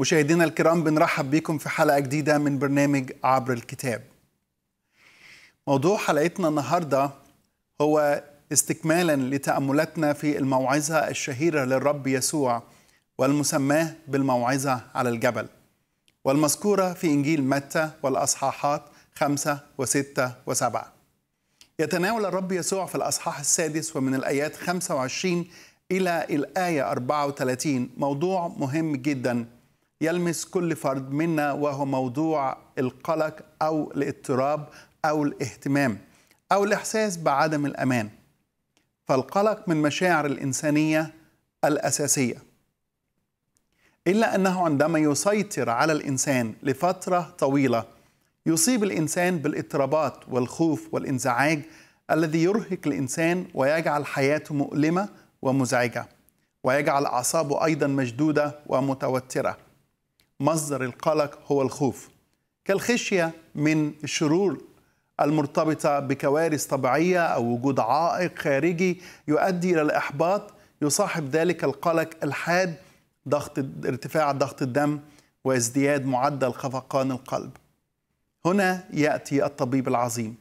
مشاهدينا الكرام بنرحب بكم في حلقة جديدة من برنامج عبر الكتاب موضوع حلقتنا النهاردة هو استكمالا لتأملاتنا في الموعظة الشهيرة للرب يسوع والمسماة بالموعظة على الجبل والمذكورة في إنجيل متى والأصحاحات خمسة وستة وسبعة يتناول الرب يسوع في الأصحاح السادس ومن الآيات 25 إلى الآية 34 موضوع مهم جداً يلمس كل فرد منا وهو موضوع القلق او الاضطراب او الاهتمام او الاحساس بعدم الامان فالقلق من مشاعر الانسانيه الاساسيه الا انه عندما يسيطر على الانسان لفتره طويله يصيب الانسان بالاضطرابات والخوف والانزعاج الذي يرهق الانسان ويجعل حياته مؤلمه ومزعجه ويجعل اعصابه ايضا مشدوده ومتوتره مصدر القلق هو الخوف كالخشيه من الشرور المرتبطه بكوارث طبيعيه او وجود عائق خارجي يؤدي الى الاحباط يصاحب ذلك القلق الحاد ضغط ارتفاع ضغط الدم وازدياد معدل خفقان القلب هنا ياتي الطبيب العظيم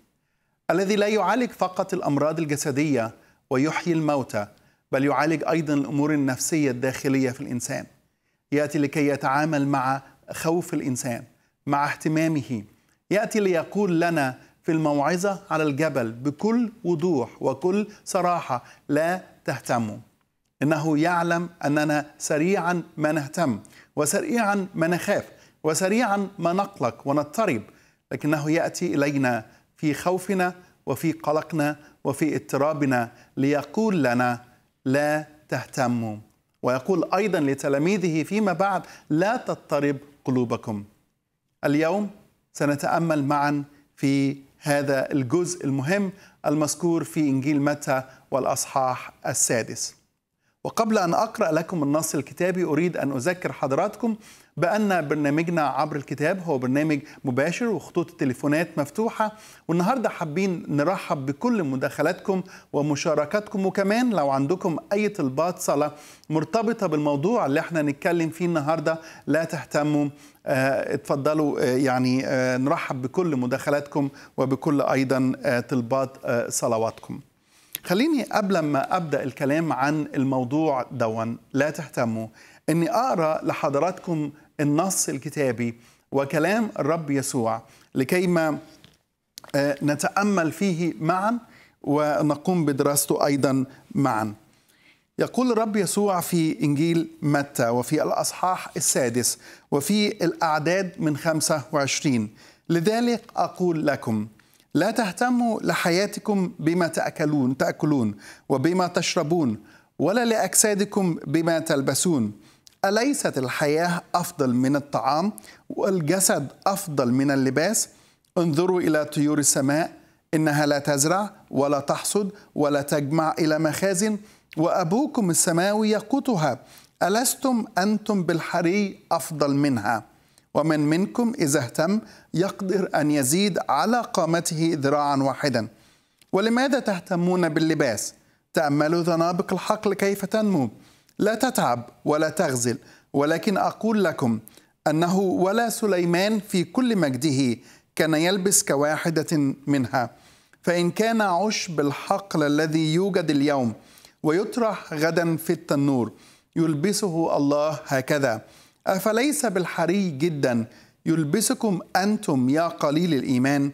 الذي لا يعالج فقط الامراض الجسديه ويحيي الموتى بل يعالج ايضا الامور النفسيه الداخليه في الانسان ياتي لكي يتعامل مع خوف الانسان مع اهتمامه ياتي ليقول لنا في الموعظه على الجبل بكل وضوح وكل صراحه لا تهتموا انه يعلم اننا سريعا ما نهتم وسريعا ما نخاف وسريعا ما نقلق ونضطرب لكنه ياتي الينا في خوفنا وفي قلقنا وفي اضطرابنا ليقول لنا لا تهتموا ويقول أيضا لتلاميذه فيما بعد لا تضطرب قلوبكم اليوم سنتأمل معا في هذا الجزء المهم المذكور في إنجيل متى والأصحاح السادس وقبل أن أقرأ لكم النص الكتابي أريد أن أذكر حضراتكم بأن برنامجنا عبر الكتاب هو برنامج مباشر وخطوط التليفونات مفتوحة والنهاردة حابين نرحب بكل مداخلاتكم ومشاركاتكم وكمان لو عندكم أي طلبات صلاة مرتبطة بالموضوع اللي احنا نتكلم فيه النهاردة لا تهتموا اه اتفضلوا اه يعني اه نرحب بكل مداخلاتكم وبكل أيضا آه، طلبات آه، صلواتكم خليني قبل ما أبدأ الكلام عن الموضوع دون لا تهتموا اني اقرا لحضراتكم النص الكتابي وكلام الرب يسوع لكيما آه، نتامل فيه معا ونقوم بدراسته ايضا معا. يقول الرب يسوع في انجيل متى وفي الاصحاح السادس وفي الاعداد من 25 لذلك اقول لكم لا تهتموا لحياتكم بما تاكلون تاكلون وبما تشربون ولا لاجسادكم بما تلبسون أليست الحياة أفضل من الطعام والجسد أفضل من اللباس؟ انظروا إلى طيور السماء إنها لا تزرع ولا تحصد ولا تجمع إلى مخازن وأبوكم السماوي يقوتها ألستم أنتم بالحري أفضل منها ومن منكم إذا اهتم يقدر أن يزيد على قامته ذراعا واحدا ولماذا تهتمون باللباس؟ تأملوا ذنابك الحقل كيف تنمو لا تتعب ولا تغزل ولكن أقول لكم أنه ولا سليمان في كل مجده كان يلبس كواحدة منها فإن كان عشب الحقل الذي يوجد اليوم ويطرح غدا في التنور يلبسه الله هكذا أفليس بالحري جدا يلبسكم أنتم يا قليل الإيمان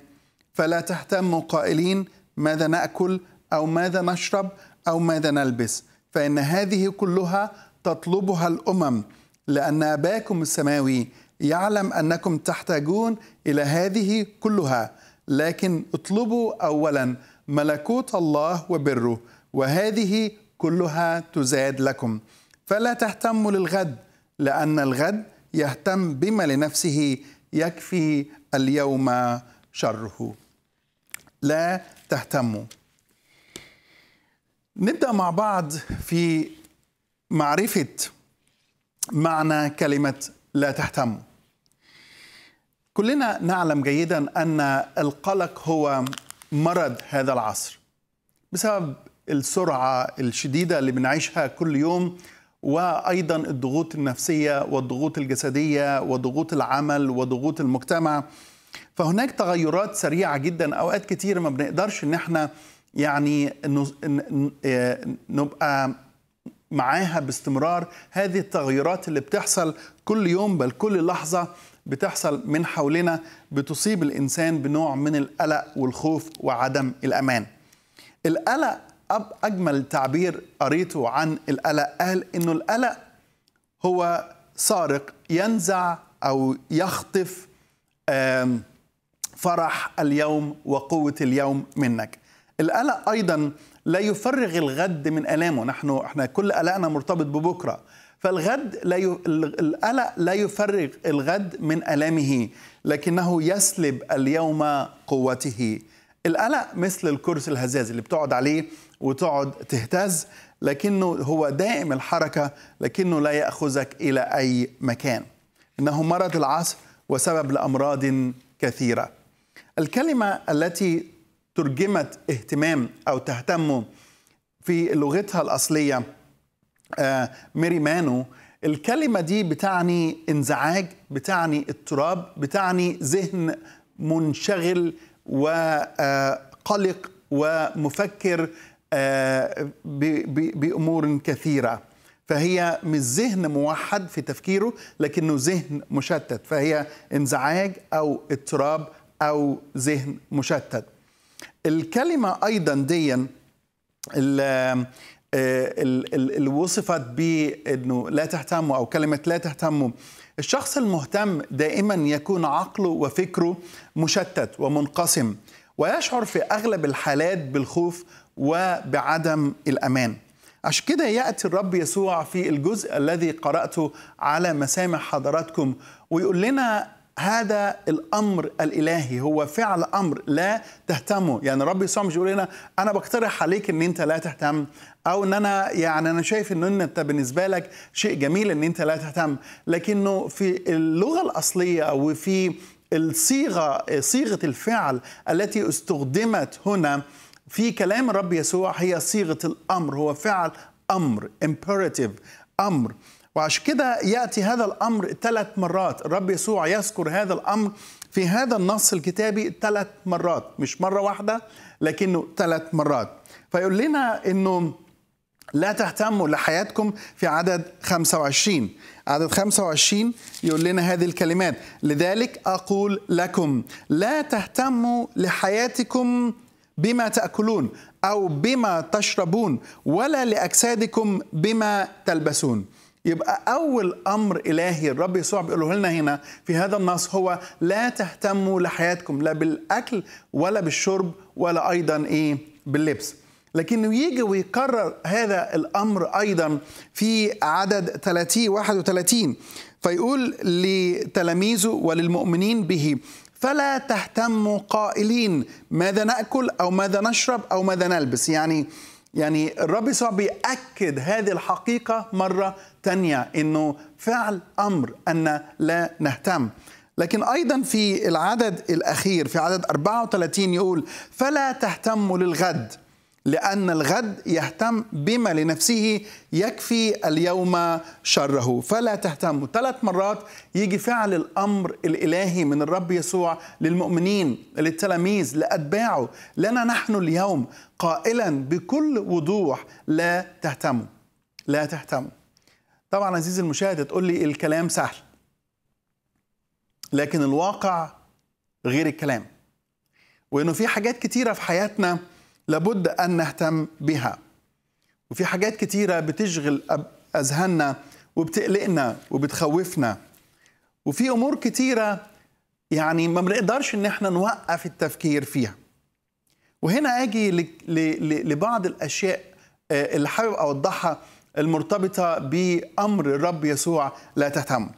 فلا تهتموا قائلين ماذا نأكل أو ماذا نشرب أو ماذا نلبس فإن هذه كلها تطلبها الأمم لأن أباكم السماوي يعلم أنكم تحتاجون إلى هذه كلها لكن اطلبوا أولا ملكوت الله وبره وهذه كلها تزاد لكم فلا تهتموا للغد لأن الغد يهتم بما لنفسه يكفي اليوم شره لا تهتموا نبدا مع بعض في معرفه معنى كلمه لا تهتموا كلنا نعلم جيدا ان القلق هو مرض هذا العصر بسبب السرعه الشديده اللي بنعيشها كل يوم وايضا الضغوط النفسيه والضغوط الجسديه وضغوط العمل وضغوط المجتمع فهناك تغيرات سريعه جدا اوقات كتير ما بنقدرش ان احنا يعني إيه، نبقى معاها باستمرار هذه التغيرات اللي بتحصل كل يوم بل كل لحظه بتحصل من حولنا بتصيب الانسان بنوع من القلق والخوف وعدم الامان. القلق اجمل تعبير قريته عن القلق قال انه القلق هو سارق ينزع او يخطف فرح اليوم وقوه اليوم منك. القلق أيضا لا يفرغ الغد من ألامه نحن احنا كل قلقنا مرتبط ببكرة فالغد لا ي... القلق لا يفرغ الغد من ألامه لكنه يسلب اليوم قوته القلق مثل الكرسي الهزاز اللي بتقعد عليه وتقعد تهتز لكنه هو دائم الحركة لكنه لا يأخذك إلى أي مكان إنه مرض العصر وسبب لأمراض كثيرة الكلمة التي ترجمت اهتمام أو تهتم في لغتها الأصلية آه، ميري مانو الكلمة دي بتعني انزعاج بتعني اضطراب بتعني ذهن منشغل وقلق آه، ومفكر آه، بأمور كثيرة فهي مش ذهن موحد في تفكيره لكنه ذهن مشتت فهي انزعاج أو اضطراب أو ذهن مشتت الكلمة أيضا دي آه، اللي وصفت بأنه لا تهتموا أو كلمة لا تهتموا الشخص المهتم دائما يكون عقله وفكره مشتت ومنقسم ويشعر في أغلب الحالات بالخوف وبعدم الأمان عشان كده يأتي الرب يسوع في الجزء الذي قرأته على مسامح حضراتكم ويقول لنا هذا الامر الالهي هو فعل امر لا تهتموا يعني رب يسوع مش يقول لنا انا بقترح عليك ان انت لا تهتم او ان انا يعني انا شايف ان انت بالنسبه لك شيء جميل ان انت لا تهتم لكنه في اللغه الاصليه او في الصيغه صيغه الفعل التي استخدمت هنا في كلام الرب يسوع هي صيغه الامر هو فعل امر imperative امر وعشان كده ياتي هذا الامر ثلاث مرات الرب يسوع يذكر هذا الامر في هذا النص الكتابي ثلاث مرات مش مره واحده لكنه ثلاث مرات فيقول لنا انه لا تهتموا لحياتكم في عدد 25 عدد 25 يقول لنا هذه الكلمات لذلك أقول لكم لا تهتموا لحياتكم بما تأكلون أو بما تشربون ولا لأجسادكم بما تلبسون يبقى أول أمر إلهي الرب يسوع بيقوله لنا هنا في هذا النص هو لا تهتموا لحياتكم لا بالأكل ولا بالشرب ولا أيضا إيه باللبس لكنه يجي ويكرر هذا الأمر أيضا في عدد 30 31 فيقول لتلاميذه وللمؤمنين به فلا تهتموا قائلين ماذا ناكل او ماذا نشرب او ماذا نلبس يعني يعني الرب يسوع بيأكد هذه الحقيقة مرة تانية إنه فعل أمر أن لا نهتم لكن أيضا في العدد الأخير في عدد 34 يقول فلا تهتموا للغد لأن الغد يهتم بما لنفسه يكفي اليوم شره فلا تهتموا ثلاث مرات يجي فعل الأمر الإلهي من الرب يسوع للمؤمنين للتلاميذ لأتباعه لنا نحن اليوم قائلا بكل وضوح لا تهتموا لا تهتموا طبعا عزيزي المشاهد تقول لي الكلام سهل لكن الواقع غير الكلام وانه في حاجات كتيره في حياتنا لابد أن نهتم بها وفي حاجات كتيرة بتشغل أذهاننا وبتقلقنا وبتخوفنا وفي أمور كتيرة يعني ما بنقدرش إن احنا نوقف التفكير فيها وهنا أجي لبعض الأشياء آه، اللي حابب أوضحها المرتبطة بأمر الرب يسوع لا تهتم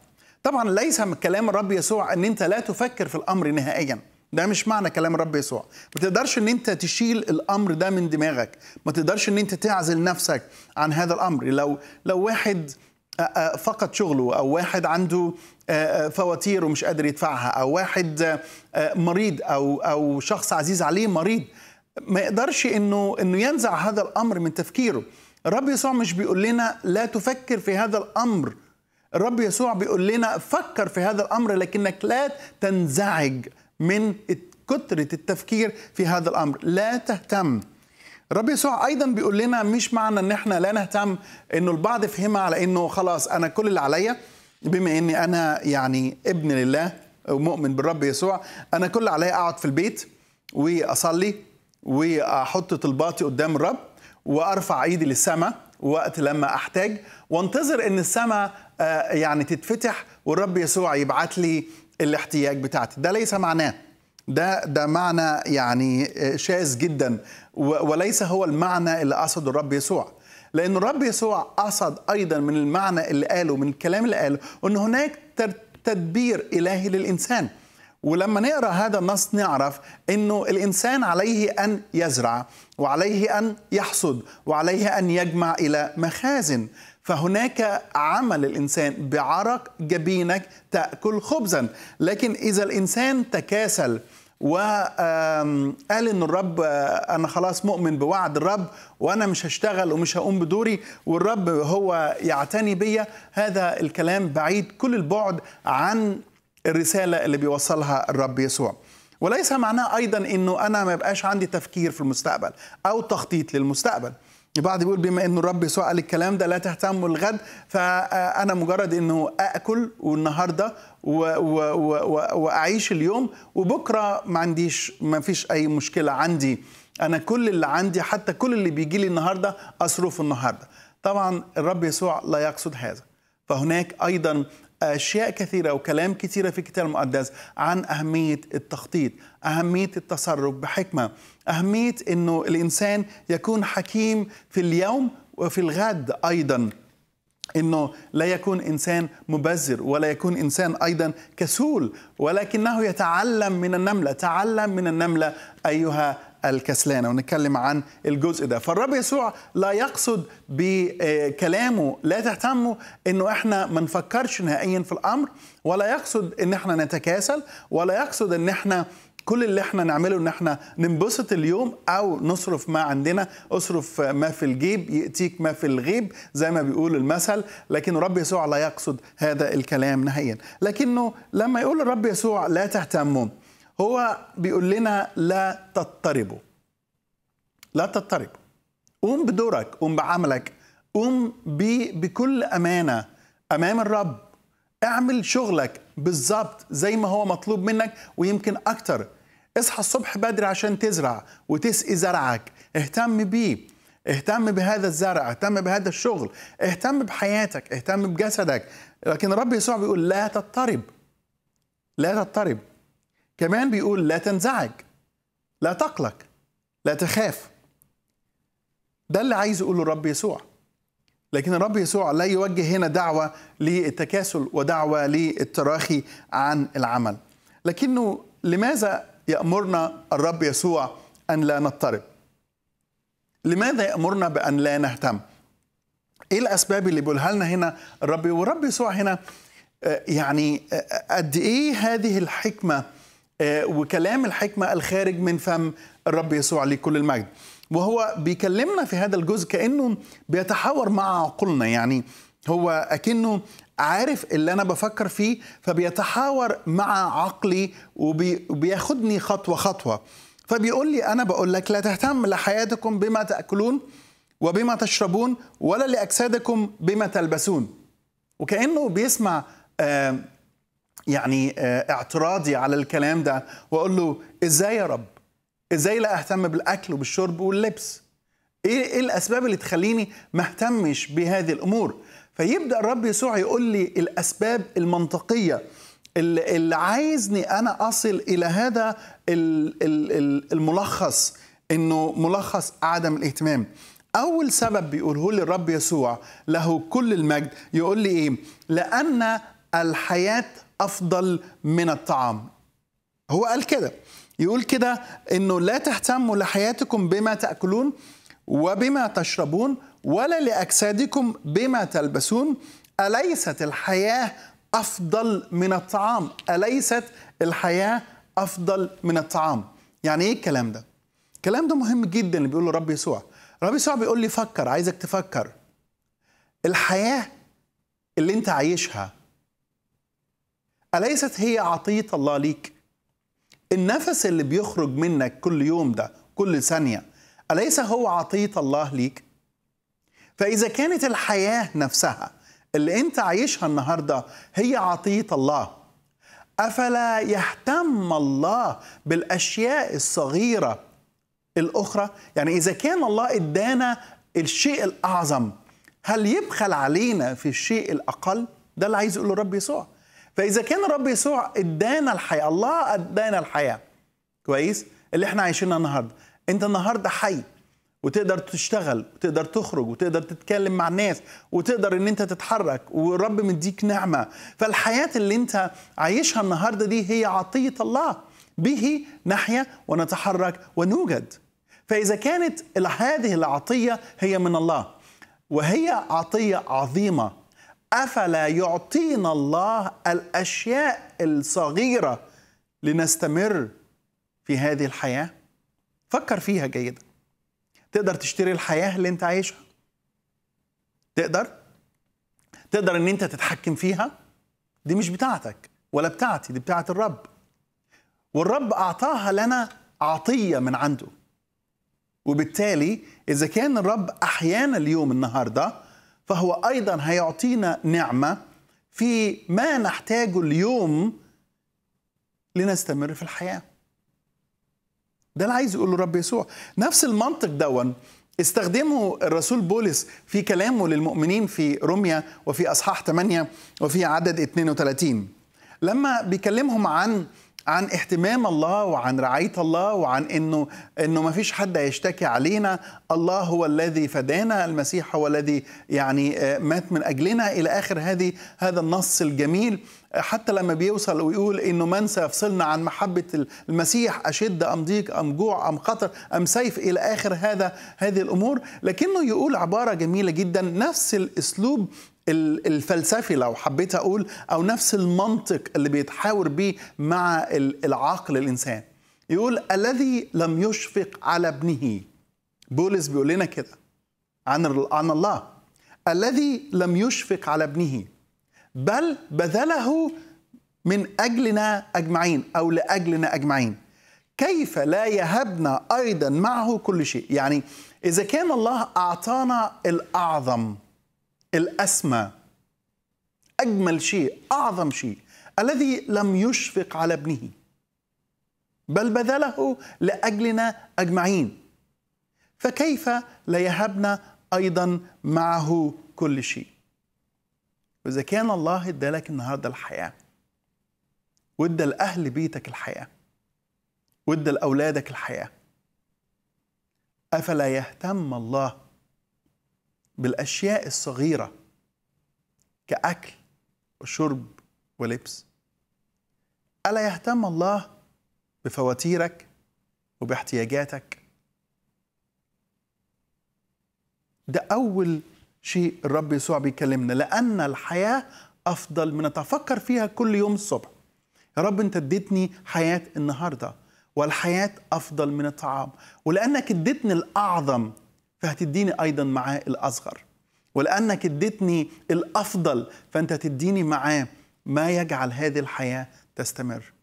طبعا ليس من كلام الرب يسوع أن أنت لا تفكر في الأمر نهائياً ده مش معنى كلام الرب يسوع ما تقدرش ان انت تشيل الامر ده من دماغك ما تقدرش ان انت تعزل نفسك عن هذا الامر لو لو واحد آه، آه، فقد شغله او واحد عنده آه، فواتير ومش قادر يدفعها او واحد مريض او او شخص عزيز عليه مريض ما يقدرش انه انه ينزع هذا الامر من تفكيره الرب يسوع مش بيقول لنا لا تفكر في هذا الامر الرب يسوع بيقول لنا فكر في هذا الامر لكنك لا تنزعج من كثرة التفكير في هذا الأمر لا تهتم رب يسوع ايضا بيقول لنا مش معنى ان احنا لا نهتم انه البعض فهمها على انه خلاص انا كل اللي عليا بما اني انا يعني ابن لله ومؤمن بالرب يسوع انا كل اللي عليا اقعد في البيت واصلي واحط طلباتي قدام الرب وارفع ايدي للسماء وقت لما احتاج وانتظر ان السماء آه، يعني تتفتح والرب يسوع يبعت لي الاحتياج بتاعتي ده ليس معناه ده ده معنى يعني آه، شاذ جدا وليس هو المعنى اللي قصده الرب يسوع لأن الرب يسوع قصد أيضا من المعنى اللي قاله من الكلام اللي قاله أن هناك تدبير إلهي للإنسان ولما نقرا هذا النص نعرف انه الانسان عليه ان يزرع وعليه ان يحصد وعليه ان يجمع الى مخازن فهناك عمل الإنسان بعرق جبينك تأكل خبزا لكن إذا الإنسان تكاسل وقال ان الرب انا خلاص مؤمن بوعد الرب وانا مش هشتغل ومش هقوم بدوري والرب هو يعتني بيا هذا الكلام بعيد كل البعد عن الرساله اللي بيوصلها الرب يسوع وليس معناه ايضا انه انا ما يبقاش عندي تفكير في المستقبل او تخطيط للمستقبل البعض بيقول بما انه الرب يسوع قال الكلام ده لا تهتموا الغد فانا مجرد انه اكل والنهارده واعيش اليوم وبكره ما عنديش ما فيش اي مشكله عندي انا كل اللي عندي حتى كل اللي بيجي لي النهارده اصرفه النهارده طبعا الرب يسوع لا يقصد هذا فهناك ايضا اشياء كثيره وكلام كثيره في الكتاب المقدس عن اهميه التخطيط أهمية التصرف بحكمة أهمية أنه الإنسان يكون حكيم في اليوم وفي الغد أيضاً انه لا يكون انسان مبذر ولا يكون انسان ايضا كسول ولكنه يتعلم من النمله، تعلم من النمله ايها الكسلانه ونتكلم عن الجزء ده، فالرب يسوع لا يقصد بكلامه لا تهتموا انه احنا ما نفكرش نهائيا في الامر ولا يقصد ان احنا نتكاسل ولا يقصد ان احنا كل اللي احنا نعمله ان احنا ننبسط اليوم او نصرف ما عندنا اصرف ما في الجيب ياتيك ما في الغيب زي ما بيقول المثل لكن الرب يسوع لا يقصد هذا الكلام نهائيا لكنه لما يقول الرب يسوع لا تهتموا هو بيقول لنا لا تضطربوا لا تضطربوا قوم بدورك قوم بعملك قوم بكل أمانة أمام الرب اعمل شغلك بالظبط زي ما هو مطلوب منك ويمكن اكتر اصحى الصبح بدري عشان تزرع وتسقي زرعك اهتم بيه اهتم بهذا الزرع اهتم بهذا الشغل اهتم بحياتك اهتم بجسدك لكن الرب يسوع بيقول لا تضطرب لا تضطرب كمان بيقول لا تنزعج لا تقلق لا تخاف ده اللي عايز يقوله الرب يسوع لكن الرب يسوع لا يوجه هنا دعوة للتكاسل ودعوة للتراخي عن العمل لكنه لماذا يأمرنا الرب يسوع أن لا نضطرب لماذا يأمرنا بأن لا نهتم إيه الأسباب اللي بيقولها لنا هنا الرب والرب يسوع هنا آه، يعني آه، آه، قد إيه هذه الحكمة وكلام الحكمة الخارج من فم الرب يسوع لكل المجد وهو بيكلمنا في هذا الجزء كانه بيتحاور مع عقولنا يعني هو اكنه عارف اللي انا بفكر فيه فبيتحاور مع عقلي وبياخدني خطوه خطوه فبيقول لي انا بقول لك لا تهتم لحياتكم بما تاكلون وبما تشربون ولا لاجسادكم بما تلبسون وكانه بيسمع آه يعني آه اعتراضي على الكلام ده واقول له ازاي يا رب ازاي لا اهتم بالاكل وبالشرب واللبس ايه،, ايه الاسباب اللي تخليني ما اهتمش بهذه الامور فيبدا الرب يسوع يقول لي الاسباب المنطقيه اللي عايزني انا اصل الى هذا الملخص انه ملخص عدم الاهتمام اول سبب بيقوله لي الرب يسوع له كل المجد يقول لي ايه لان الحياه افضل من الطعام هو قال كده يقول كده انه لا تهتموا لحياتكم بما تاكلون وبما تشربون ولا لاجسادكم بما تلبسون اليست الحياه افضل من الطعام اليست الحياه افضل من الطعام يعني ايه الكلام ده الكلام ده مهم جدا اللي بيقوله الرب يسوع الرب يسوع بيقول لي فكر عايزك تفكر الحياه اللي انت عايشها اليست هي عطيه الله ليك النفس اللي بيخرج منك كل يوم ده كل ثانية أليس هو عطية الله ليك؟ فإذا كانت الحياة نفسها اللي أنت عايشها النهاردة هي عطية الله أفلا يهتم الله بالأشياء الصغيرة الأخرى؟ يعني إذا كان الله إدانا الشيء الأعظم هل يبخل علينا في الشيء الأقل؟ ده اللي عايز يقوله رب يسوع فاذا كان الرب يسوع ادانا الحياه الله ادانا الحياه كويس اللي احنا عايشينها النهارده انت النهارده حي وتقدر تشتغل وتقدر تخرج وتقدر تتكلم مع الناس وتقدر ان انت تتحرك والرب مديك نعمه فالحياه اللي انت عايشها النهارده دي هي عطيه الله به نحيا ونتحرك ونوجد فاذا كانت هذه العطيه هي من الله وهي عطيه عظيمه افلا يعطينا الله الاشياء الصغيره لنستمر في هذه الحياه فكر فيها جيدا تقدر تشتري الحياه اللي انت عايشها تقدر تقدر ان انت تتحكم فيها دي مش بتاعتك ولا بتاعتي دي بتاعت الرب والرب اعطاها لنا عطيه من عنده وبالتالي اذا كان الرب احيانا اليوم النهارده فهو ايضا هيعطينا نعمه في ما نحتاجه اليوم لنستمر في الحياه ده اللي عايز يقوله رب يسوع نفس المنطق دون استخدمه الرسول بولس في كلامه للمؤمنين في روميا وفي اصحاح 8 وفي عدد 32 لما بيكلمهم عن عن اهتمام الله وعن رعاية الله وعن انه انه ما فيش حد هيشتكي علينا الله هو الذي فدانا المسيح هو الذي يعني آه، مات من اجلنا الى اخر هذه هذا النص الجميل حتى لما بيوصل ويقول انه من سيفصلنا عن محبه المسيح اشد ام ضيق ام جوع ام خطر ام سيف الى اخر هذا هذه الامور لكنه يقول عباره جميله جدا نفس الاسلوب الفلسفي لو حبيت اقول او نفس المنطق اللي بيتحاور بيه مع العقل الانسان يقول الذي لم يشفق على ابنه بولس بيقول لنا كده عن عن الله الذي لم يشفق على ابنه بل بذله من اجلنا اجمعين او لاجلنا اجمعين كيف لا يهبنا ايضا معه كل شيء يعني اذا كان الله اعطانا الاعظم الأسمى أجمل شيء أعظم شيء الذي لم يشفق على ابنه بل بذله لأجلنا أجمعين فكيف لا يهبنا أيضا معه كل شيء وإذا كان الله ادالك النهاردة الحياة وادى الأهل بيتك الحياة وادى لأولادك الحياة أفلا يهتم الله بالاشياء الصغيره كاكل وشرب ولبس الا يهتم الله بفواتيرك وباحتياجاتك ده اول شيء الرب يسوع بيكلمنا لان الحياه افضل من اتفكر فيها كل يوم الصبح يا رب انت اديتني حياه النهارده والحياه افضل من الطعام ولانك اديتني الاعظم فهتديني أيضا معاه الأصغر ولأنك اديتني الأفضل فأنت تديني معاه ما يجعل هذه الحياة تستمر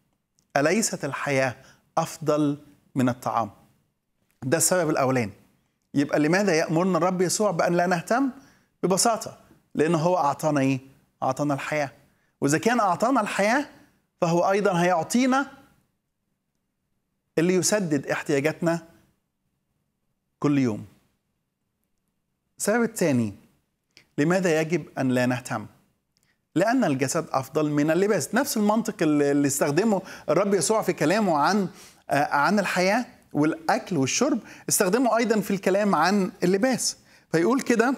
أليست الحياة أفضل من الطعام ده السبب الأولاني يبقى لماذا يأمرنا الرب يسوع بأن لا نهتم ببساطة لأنه هو أعطانا إيه؟ أعطانا الحياة وإذا كان أعطانا الحياة فهو أيضا هيعطينا اللي يسدد احتياجاتنا كل يوم السبب الثاني لماذا يجب أن لا نهتم؟ لأن الجسد أفضل من اللباس نفس المنطق اللي استخدمه الرب يسوع في كلامه عن آه، عن الحياة والأكل والشرب استخدمه أيضا في الكلام عن اللباس فيقول كده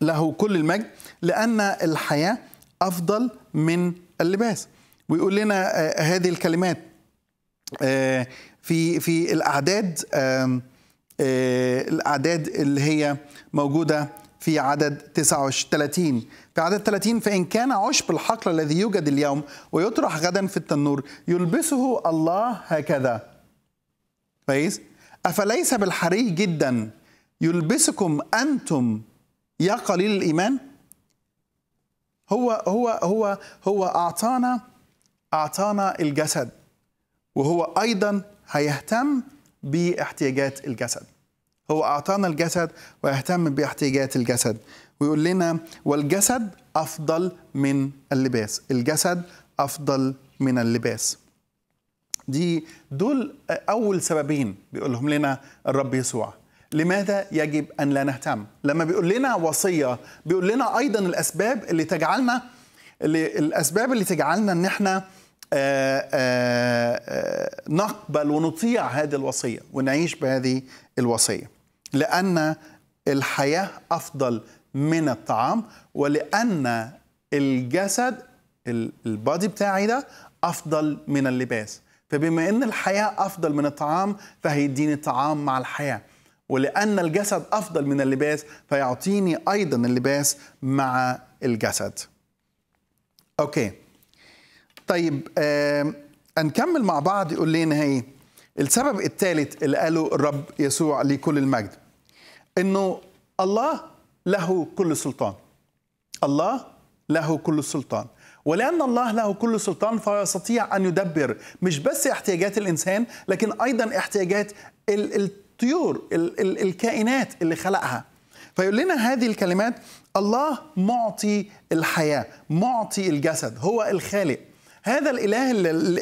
له كل المجد لأن الحياة أفضل من اللباس ويقول لنا آه، هذه الكلمات آه، في في الأعداد آه، الأعداد اللي هي موجودة في عدد 39 في عدد 30 فإن كان عشب الحقل الذي يوجد اليوم ويطرح غدا في التنور يلبسه الله هكذا كويس أفليس بالحري جدا يلبسكم أنتم يا قليل الإيمان هو هو هو هو أعطانا أعطانا الجسد وهو أيضا هيهتم باحتياجات الجسد هو أعطانا الجسد ويهتم باحتياجات الجسد ويقول لنا والجسد أفضل من اللباس الجسد أفضل من اللباس دي دول أول سببين بيقولهم لنا الرب يسوع لماذا يجب أن لا نهتم لما بيقول لنا وصية بيقول لنا أيضا الأسباب اللي تجعلنا الأسباب اللي تجعلنا أن احنا آه، آه، آه، نقبل ونطيع هذه الوصيه ونعيش بهذه الوصيه لان الحياه افضل من الطعام ولان الجسد البادي بتاعي ده افضل من اللباس فبما ان الحياه افضل من الطعام فهيديني الطعام مع الحياه ولان الجسد افضل من اللباس فيعطيني ايضا اللباس مع الجسد اوكي طيب آه نكمل مع بعض يقول لنا هي السبب الثالث اللي قاله الرب يسوع لكل المجد انه الله له كل سلطان الله له كل سلطان ولأن الله له كل سلطان فيستطيع أن يدبر مش بس احتياجات الإنسان لكن أيضا احتياجات الطيور الكائنات اللي خلقها فيقول لنا هذه الكلمات الله معطي الحياة معطي الجسد هو الخالق هذا الاله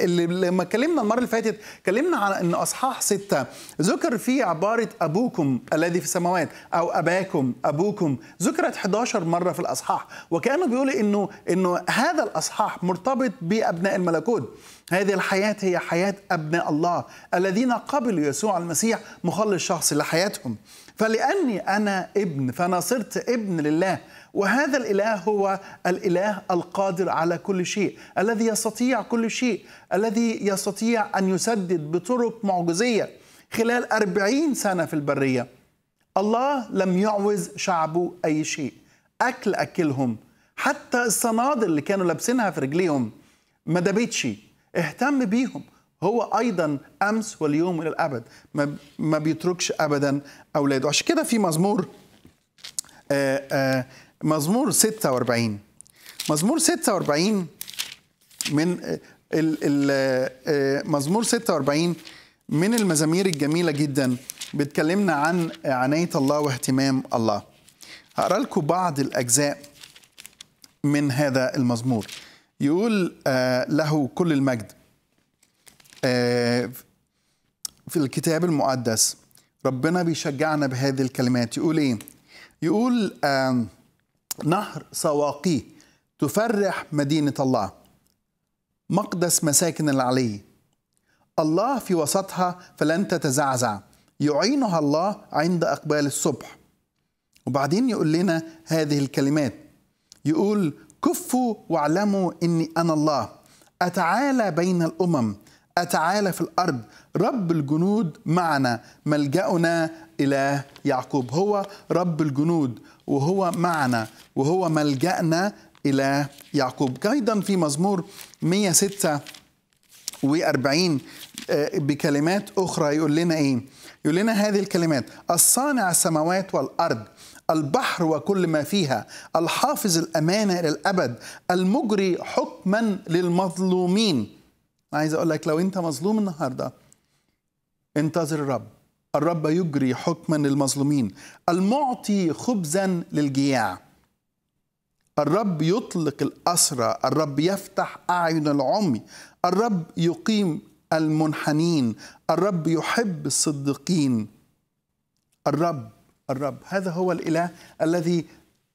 اللي لما اتكلمنا المره اللي فاتت اتكلمنا عن ان اصحاح ستة ذكر فيه عباره ابوكم الذي في السماوات او اباكم ابوكم ذكرت 11 مره في الاصحاح وكانه بيقول انه انه هذا الاصحاح مرتبط بابناء الملكوت هذه الحياة هي حياة أبناء الله الذين قبلوا يسوع المسيح مخلص شخصي لحياتهم فلأني أنا ابن فأنا صرت ابن لله وهذا الاله هو الاله القادر على كل شيء الذي يستطيع كل شيء الذي يستطيع ان يسدد بطرق معجزيه خلال أربعين سنه في البريه الله لم يعوز شعبه اي شيء اكل اكلهم حتى الصنادل اللي كانوا لابسينها في رجليهم ما دابتش اهتم بيهم هو ايضا امس واليوم الى الابد ما, ما بيتركش ابدا اولاده عشان كده في مزمور آآ آه، آآ آه، مزمور 46 مزمور 46 من آه، مزمور 46 من المزامير الجميلة جدا بتكلمنا عن عناية الله واهتمام الله هقرأ لكم بعض الأجزاء من هذا المزمور يقول آه، له كل المجد آه، في الكتاب المقدس ربنا بيشجعنا بهذه الكلمات يقول ايه يقول آه نهر سواقيه تفرح مدينة الله مقدس مساكن العلي الله في وسطها فلن تتزعزع يعينها الله عند أقبال الصبح وبعدين يقول لنا هذه الكلمات يقول كفوا واعلموا اني انا الله اتعالى بين الامم اتعالى في الارض رب الجنود معنا ملجانا اله يعقوب هو رب الجنود وهو معنا وهو ملجأنا إلى يعقوب أيضا في مزمور 146 آه، بكلمات أخرى يقول لنا إيه يقول لنا هذه الكلمات الصانع السماوات والأرض البحر وكل ما فيها الحافظ الأمانة إلى الأبد المجري حكما للمظلومين عايز أقول لك لو أنت مظلوم النهاردة انتظر الرب الرب يجري حكما للمظلومين المعطي خبزا للجياع الرب يطلق الأسرى الرب يفتح أعين العمي الرب يقيم المنحنين الرب يحب الصديقين الرب الرب هذا هو الإله الذي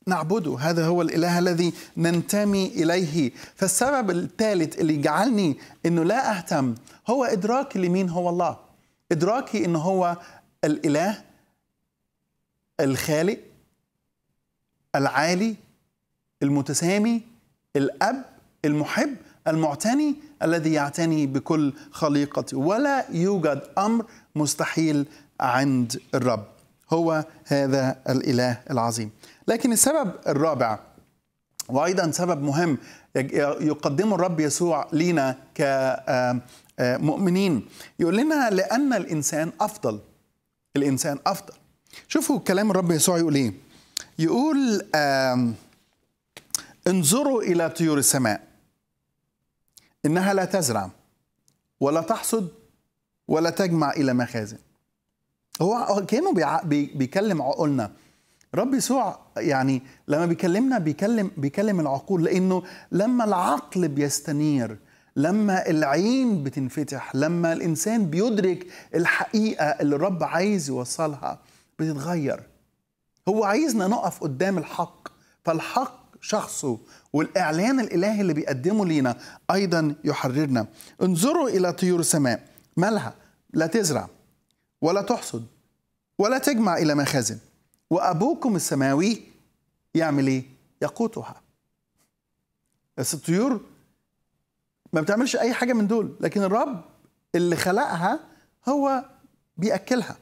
نعبده هذا هو الإله الذي ننتمي إليه فالسبب الثالث اللي جعلني أنه لا أهتم هو إدراكي لمين هو الله إدراكي إن هو الإله الخالق العالي المتسامي الأب المحب المعتني الذي يعتني بكل خليقته ولا يوجد أمر مستحيل عند الرب هو هذا الإله العظيم لكن السبب الرابع وأيضا سبب مهم يقدمه الرب يسوع لينا كمؤمنين آه، آه، يقول لنا لأن الإنسان أفضل الإنسان أفضل شوفوا كلام الرب يسوع يقول إيه يقول انظروا إلى طيور السماء إنها لا تزرع ولا تحصد ولا تجمع إلى مخازن هو كأنه بيكلم عقولنا رب يسوع يعني لما بيكلمنا بيكلم بيكلم العقول لانه لما العقل بيستنير لما العين بتنفتح لما الانسان بيدرك الحقيقه اللي الرب عايز يوصلها بتتغير هو عايزنا نقف قدام الحق فالحق شخصه والاعلان الالهي اللي بيقدمه لينا ايضا يحررنا انظروا الى طيور السماء مالها لا تزرع ولا تحصد ولا تجمع الى مخازن وأبوكم السماوي يعمل إيه؟ يقوتها بس الطيور ما بتعملش أي حاجة من دول لكن الرب اللي خلقها هو بيأكلها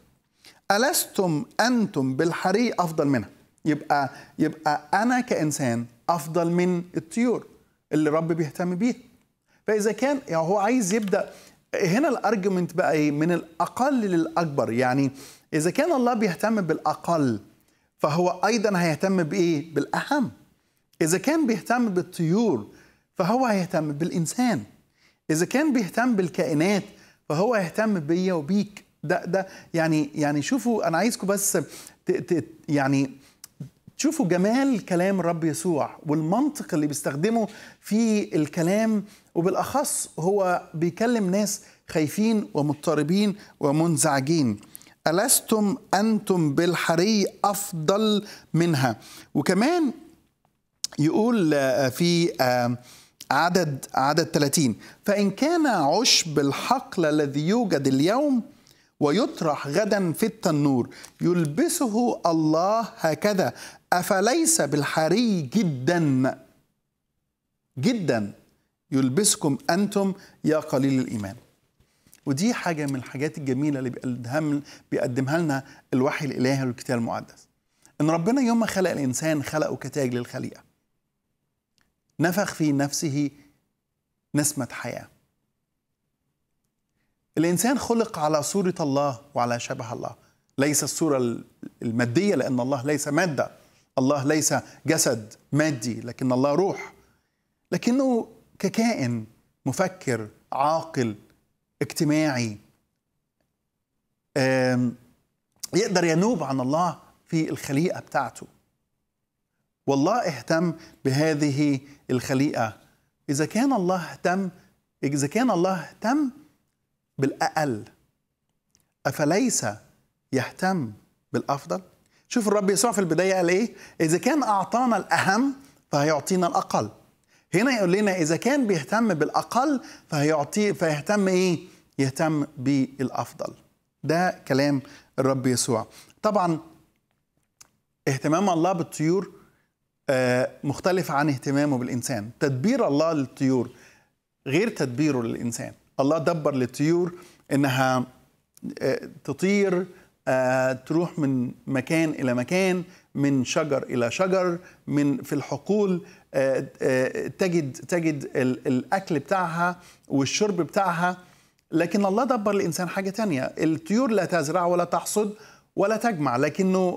ألستم أنتم بالحري أفضل منها يبقى يبقى أنا كإنسان أفضل من الطيور اللي الرب بيهتم بيها فإذا كان يعني هو عايز يبدأ هنا الارجمنت بقى ايه من الاقل للاكبر يعني اذا كان الله بيهتم بالاقل فهو ايضا هيهتم بايه بالاهم اذا كان بيهتم بالطيور فهو هيهتم بالانسان اذا كان بيهتم بالكائنات فهو هيهتم بيا وبيك ده ده يعني يعني شوفوا انا عايزكم بس ت ت يعني تشوفوا جمال كلام الرب يسوع والمنطق اللي بيستخدمه في الكلام وبالاخص هو بيكلم ناس خايفين ومضطربين ومنزعجين ألستم أنتم بالحري أفضل منها وكمان يقول آه، في آه، عدد عدد 30 فإن كان عشب الحقل الذي يوجد اليوم ويطرح غدا في التنور يلبسه الله هكذا أفليس بالحري جدا جدا يلبسكم أنتم يا قليل الإيمان ودي حاجه من الحاجات الجميله اللي بيقدمها بيقدمها لنا الوحي الالهي والكتاب المقدس ان ربنا يوم ما خلق الانسان خلقه كتاج للخليقه نفخ في نفسه نسمه حياه الانسان خلق على صوره الله وعلى شبه الله ليس الصوره الماديه لان الله ليس ماده الله ليس جسد مادي لكن الله روح لكنه ككائن مفكر عاقل اجتماعي يقدر ينوب عن الله في الخليقة بتاعته والله اهتم بهذه الخليقة إذا كان الله اهتم إذا كان الله اهتم بالأقل أفليس يهتم بالأفضل شوف الرب يسوع في البداية قال إيه إذا كان أعطانا الأهم فهيعطينا الأقل هنا يقول لنا إذا كان بيهتم بالأقل فهيعطيه فيهتم إيه؟ يهتم بالأفضل ده كلام الرب يسوع طبعا اهتمام الله بالطيور آه، مختلف عن اهتمامه بالإنسان تدبير الله للطيور غير تدبيره للإنسان الله دبر للطيور إنها آه، تطير آه، تروح من مكان إلى مكان من شجر الى شجر من في الحقول آه، آه، تجد تجد الاكل بتاعها والشرب بتاعها لكن الله دبر الانسان حاجه تانية الطيور لا تزرع ولا تحصد ولا تجمع لكنه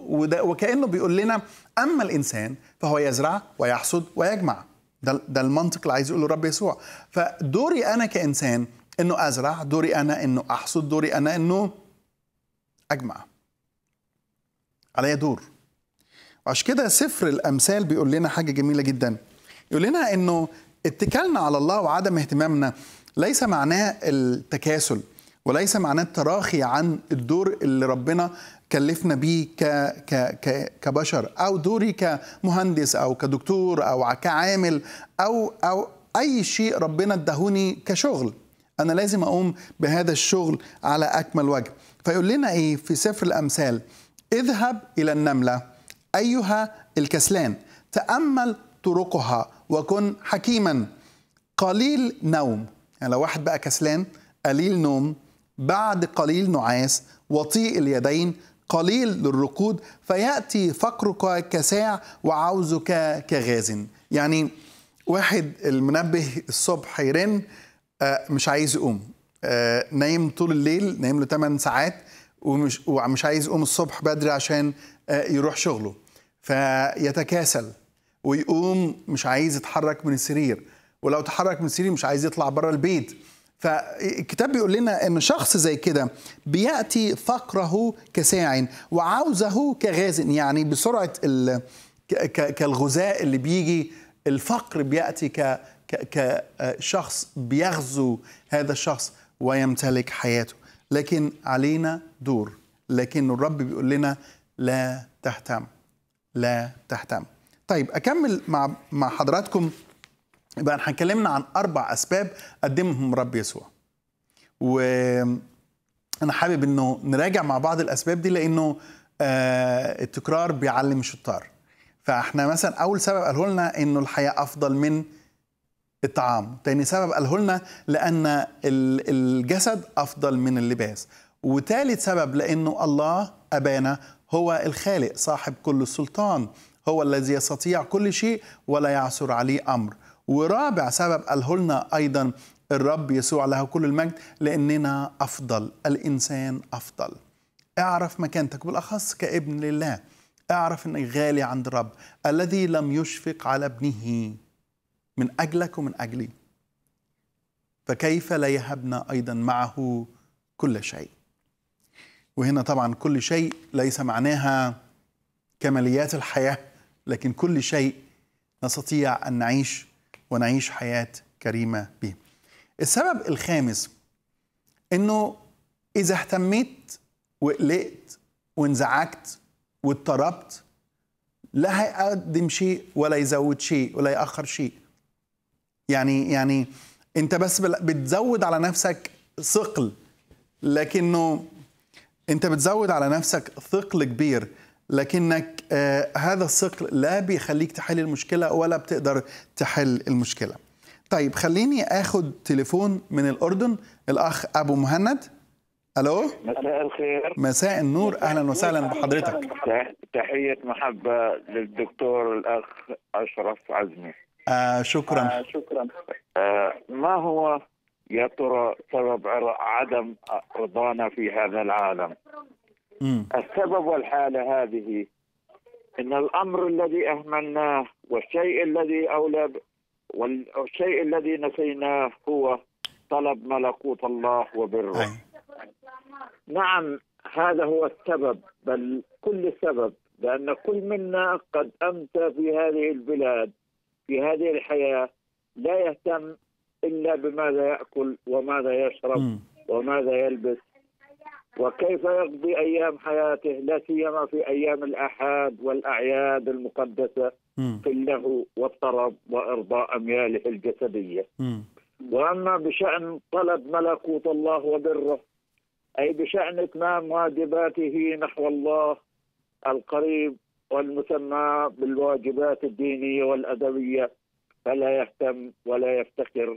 وكانه بيقول لنا اما الانسان فهو يزرع ويحصد ويجمع ده ده المنطق اللي عايز يقوله الرب يسوع فدوري انا كانسان انه ازرع دوري انا انه احصد دوري انا انه اجمع عليا دور وعشان كده سفر الامثال بيقول لنا حاجه جميله جدا يقول لنا انه اتكلنا على الله وعدم اهتمامنا ليس معناه التكاسل وليس معناه التراخي عن الدور اللي ربنا كلفنا بيه ك... ك... ك... كبشر او دوري كمهندس او كدكتور او كعامل او او اي شيء ربنا ادهوني كشغل انا لازم اقوم بهذا الشغل على اكمل وجه فيقول لنا ايه في سفر الامثال اذهب الى النمله أيها الكسلان تأمل طرقها وكن حكيما قليل نوم يعني لو واحد بقى كسلان قليل نوم بعد قليل نعاس وطيء اليدين قليل للركود فيأتي فقرك كساع وعوزك كغاز يعني واحد المنبه الصبح يرن آه، مش عايز يقوم آه، نايم طول الليل نايم له 8 ساعات ومش ومش عايز يقوم الصبح بدري عشان آه، يروح شغله فيتكاسل ويقوم مش عايز يتحرك من السرير ولو تحرك من السرير مش عايز يطلع بره البيت فالكتاب بيقول لنا ان شخص زي كده بياتي فقره كساع وعوزه كغاز يعني بسرعه كالغذاء اللي بيجي الفقر بياتي ك كشخص بيغزو هذا الشخص ويمتلك حياته لكن علينا دور لكن الرب بيقول لنا لا تهتم لا تهتم طيب اكمل مع مع حضراتكم يبقى احنا اتكلمنا عن اربع اسباب قدمهم رب يسوع و انا حابب انه نراجع مع بعض الاسباب دي لانه آه التكرار بيعلم الشطار فاحنا مثلا اول سبب قاله لنا انه الحياه افضل من الطعام تاني سبب قاله لنا لان الجسد افضل من اللباس وتالت سبب لانه الله ابانا هو الخالق صاحب كل السلطان هو الذي يستطيع كل شيء ولا يعثر عليه امر ورابع سبب قاله لنا ايضا الرب يسوع له كل المجد لاننا افضل الانسان افضل اعرف مكانتك بالاخص كابن لله اعرف انك غالي عند الرب الذي لم يشفق على ابنه من اجلك ومن اجلي فكيف لا يهبنا ايضا معه كل شيء وهنا طبعا كل شيء ليس معناها كماليات الحياه لكن كل شيء نستطيع ان نعيش ونعيش حياه كريمه به. السبب الخامس انه اذا اهتميت وقلقت وانزعجت واضطربت لا هيقدم شيء ولا يزود شيء ولا ياخر شيء. يعني يعني انت بس بتزود على نفسك ثقل لكنه انت بتزود على نفسك ثقل كبير لكنك آه هذا الثقل لا بيخليك تحل المشكله ولا بتقدر تحل المشكله طيب خليني اخد تليفون من الاردن الاخ ابو مهند الو مساء الخير مساء النور اهلا وسهلا بحضرتك تحيه محبه للدكتور الاخ اشرف عزمي آه شكرا آه شكرا آه ما هو يا ترى سبب عدم رضانا في هذا العالم م. السبب والحالة هذه إن الأمر الذي أهملناه والشيء الذي أولى والشيء الذي نسيناه هو طلب ملكوت الله وبره أي. نعم هذا هو السبب بل كل السبب لأن كل منا قد أمسى في هذه البلاد في هذه الحياة لا يهتم إلا بماذا يأكل وماذا يشرب وماذا يلبس وكيف يقضي أيام حياته لا سيما في أيام الأحاد والأعياد المقدسة في اللهو والطرب وإرضاء أمياله الجسدية وأما بشأن طلب ملكوت الله وبره أي بشأن إتمام واجباته نحو الله القريب والمسمى بالواجبات الدينية والأدبية فلا يهتم ولا يفتخر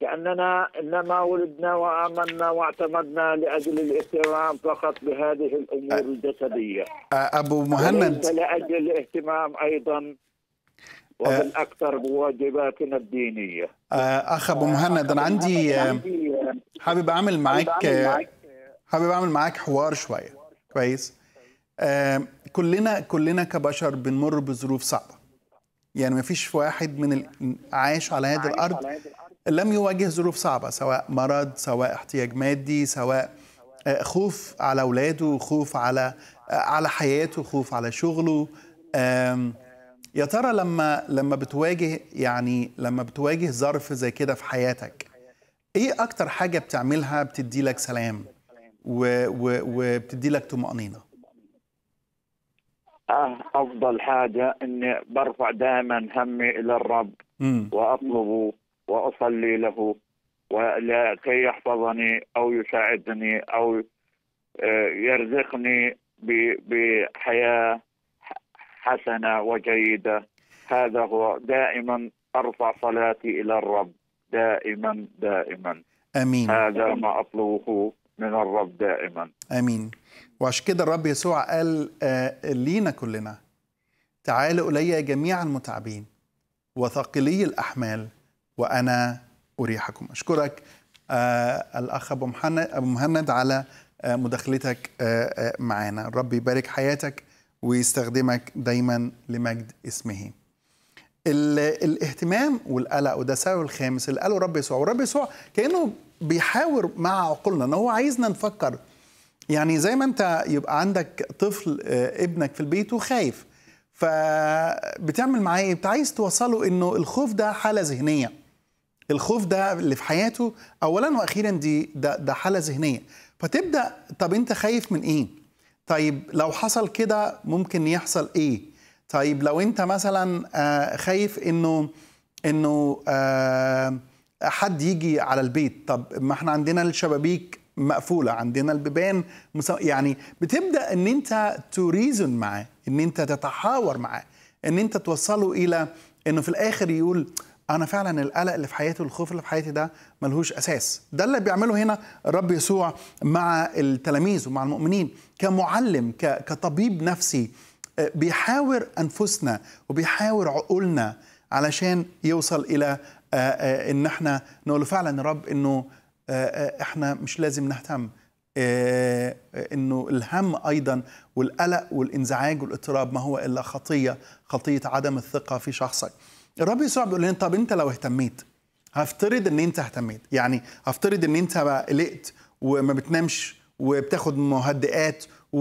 كأننا إنما ولدنا وآمنا واعتمدنا لأجل الاهتمام فقط بهذه الأمور الجسدية أبو مهند لأجل الاهتمام أيضا وبالأكثر بواجباتنا الدينية أخ أبو مهند أنا عندي حابب أعمل معك حابب أعمل معك حوار شوية كويس كلنا كلنا كبشر بنمر بظروف صعبة يعني ما فيش واحد من عايش على هذه الأرض لم يواجه ظروف صعبة سواء مرض سواء احتياج مادي سواء آه، خوف على أولاده خوف على آه، على حياته خوف على شغله يا ترى لما لما بتواجه يعني لما بتواجه ظرف زي كده في حياتك ايه اكتر حاجه بتعملها بتدي لك سلام و... و... وبتدي لك طمانينه آه، افضل حاجه اني برفع دائما همي الى الرب واطلبه واصلي له ولكي يحفظني او يساعدني او آه، يرزقني بحياه حسنه وجيده هذا هو دائما ارفع صلاتي الى الرب دائما دائما امين هذا ما اطلبه من الرب دائما امين وعشان كده الرب يسوع قال آه، لينا كلنا تعالوا الي جميع المتعبين وثقلي الاحمال وأنا أريحكم أشكرك آه، الأخ أبو مهند, أبو مهند على آه، مداخلتك آه، معنا الرب يبارك حياتك ويستخدمك دايما لمجد اسمه الاهتمام والقلق وده السبب الخامس اللي قاله رب يسوع ورب يسوع كانه بيحاور مع عقولنا ان هو عايزنا نفكر يعني زي ما انت يبقى عندك طفل ابنك في البيت وخايف فبتعمل معاه ايه؟ عايز توصله انه الخوف ده حاله ذهنيه الخوف ده اللي في حياته اولا واخيرا دي ده, ده حاله ذهنيه فتبدا طب انت خايف من ايه طيب لو حصل كده ممكن يحصل ايه طيب لو انت مثلا آه، خايف انه انه آه، حد يجي على البيت طب ما احنا عندنا الشبابيك مقفوله عندنا البيبان يعني بتبدا ان انت توريزن معاه ان انت تتحاور معاه ان انت توصله الى انه في الاخر يقول انا فعلا القلق اللي في حياتي والخوف اللي في حياتي ده ملهوش اساس ده اللي بيعمله هنا الرب يسوع مع التلاميذ ومع المؤمنين كمعلم كطبيب نفسي آه، بيحاور انفسنا وبيحاور عقولنا علشان يوصل الى آه، آه، ان احنا نقول فعلا يا رب انه احنا مش لازم نهتم انه الهم ايضا والقلق والانزعاج والاضطراب ما هو الا خطيه خطيه عدم الثقه في شخصك الرب يسوع بيقول لنا طب انت لو اهتميت هفترض ان انت اهتميت يعني هفترض ان انت قلقت وما بتنامش وبتاخد مهدئات و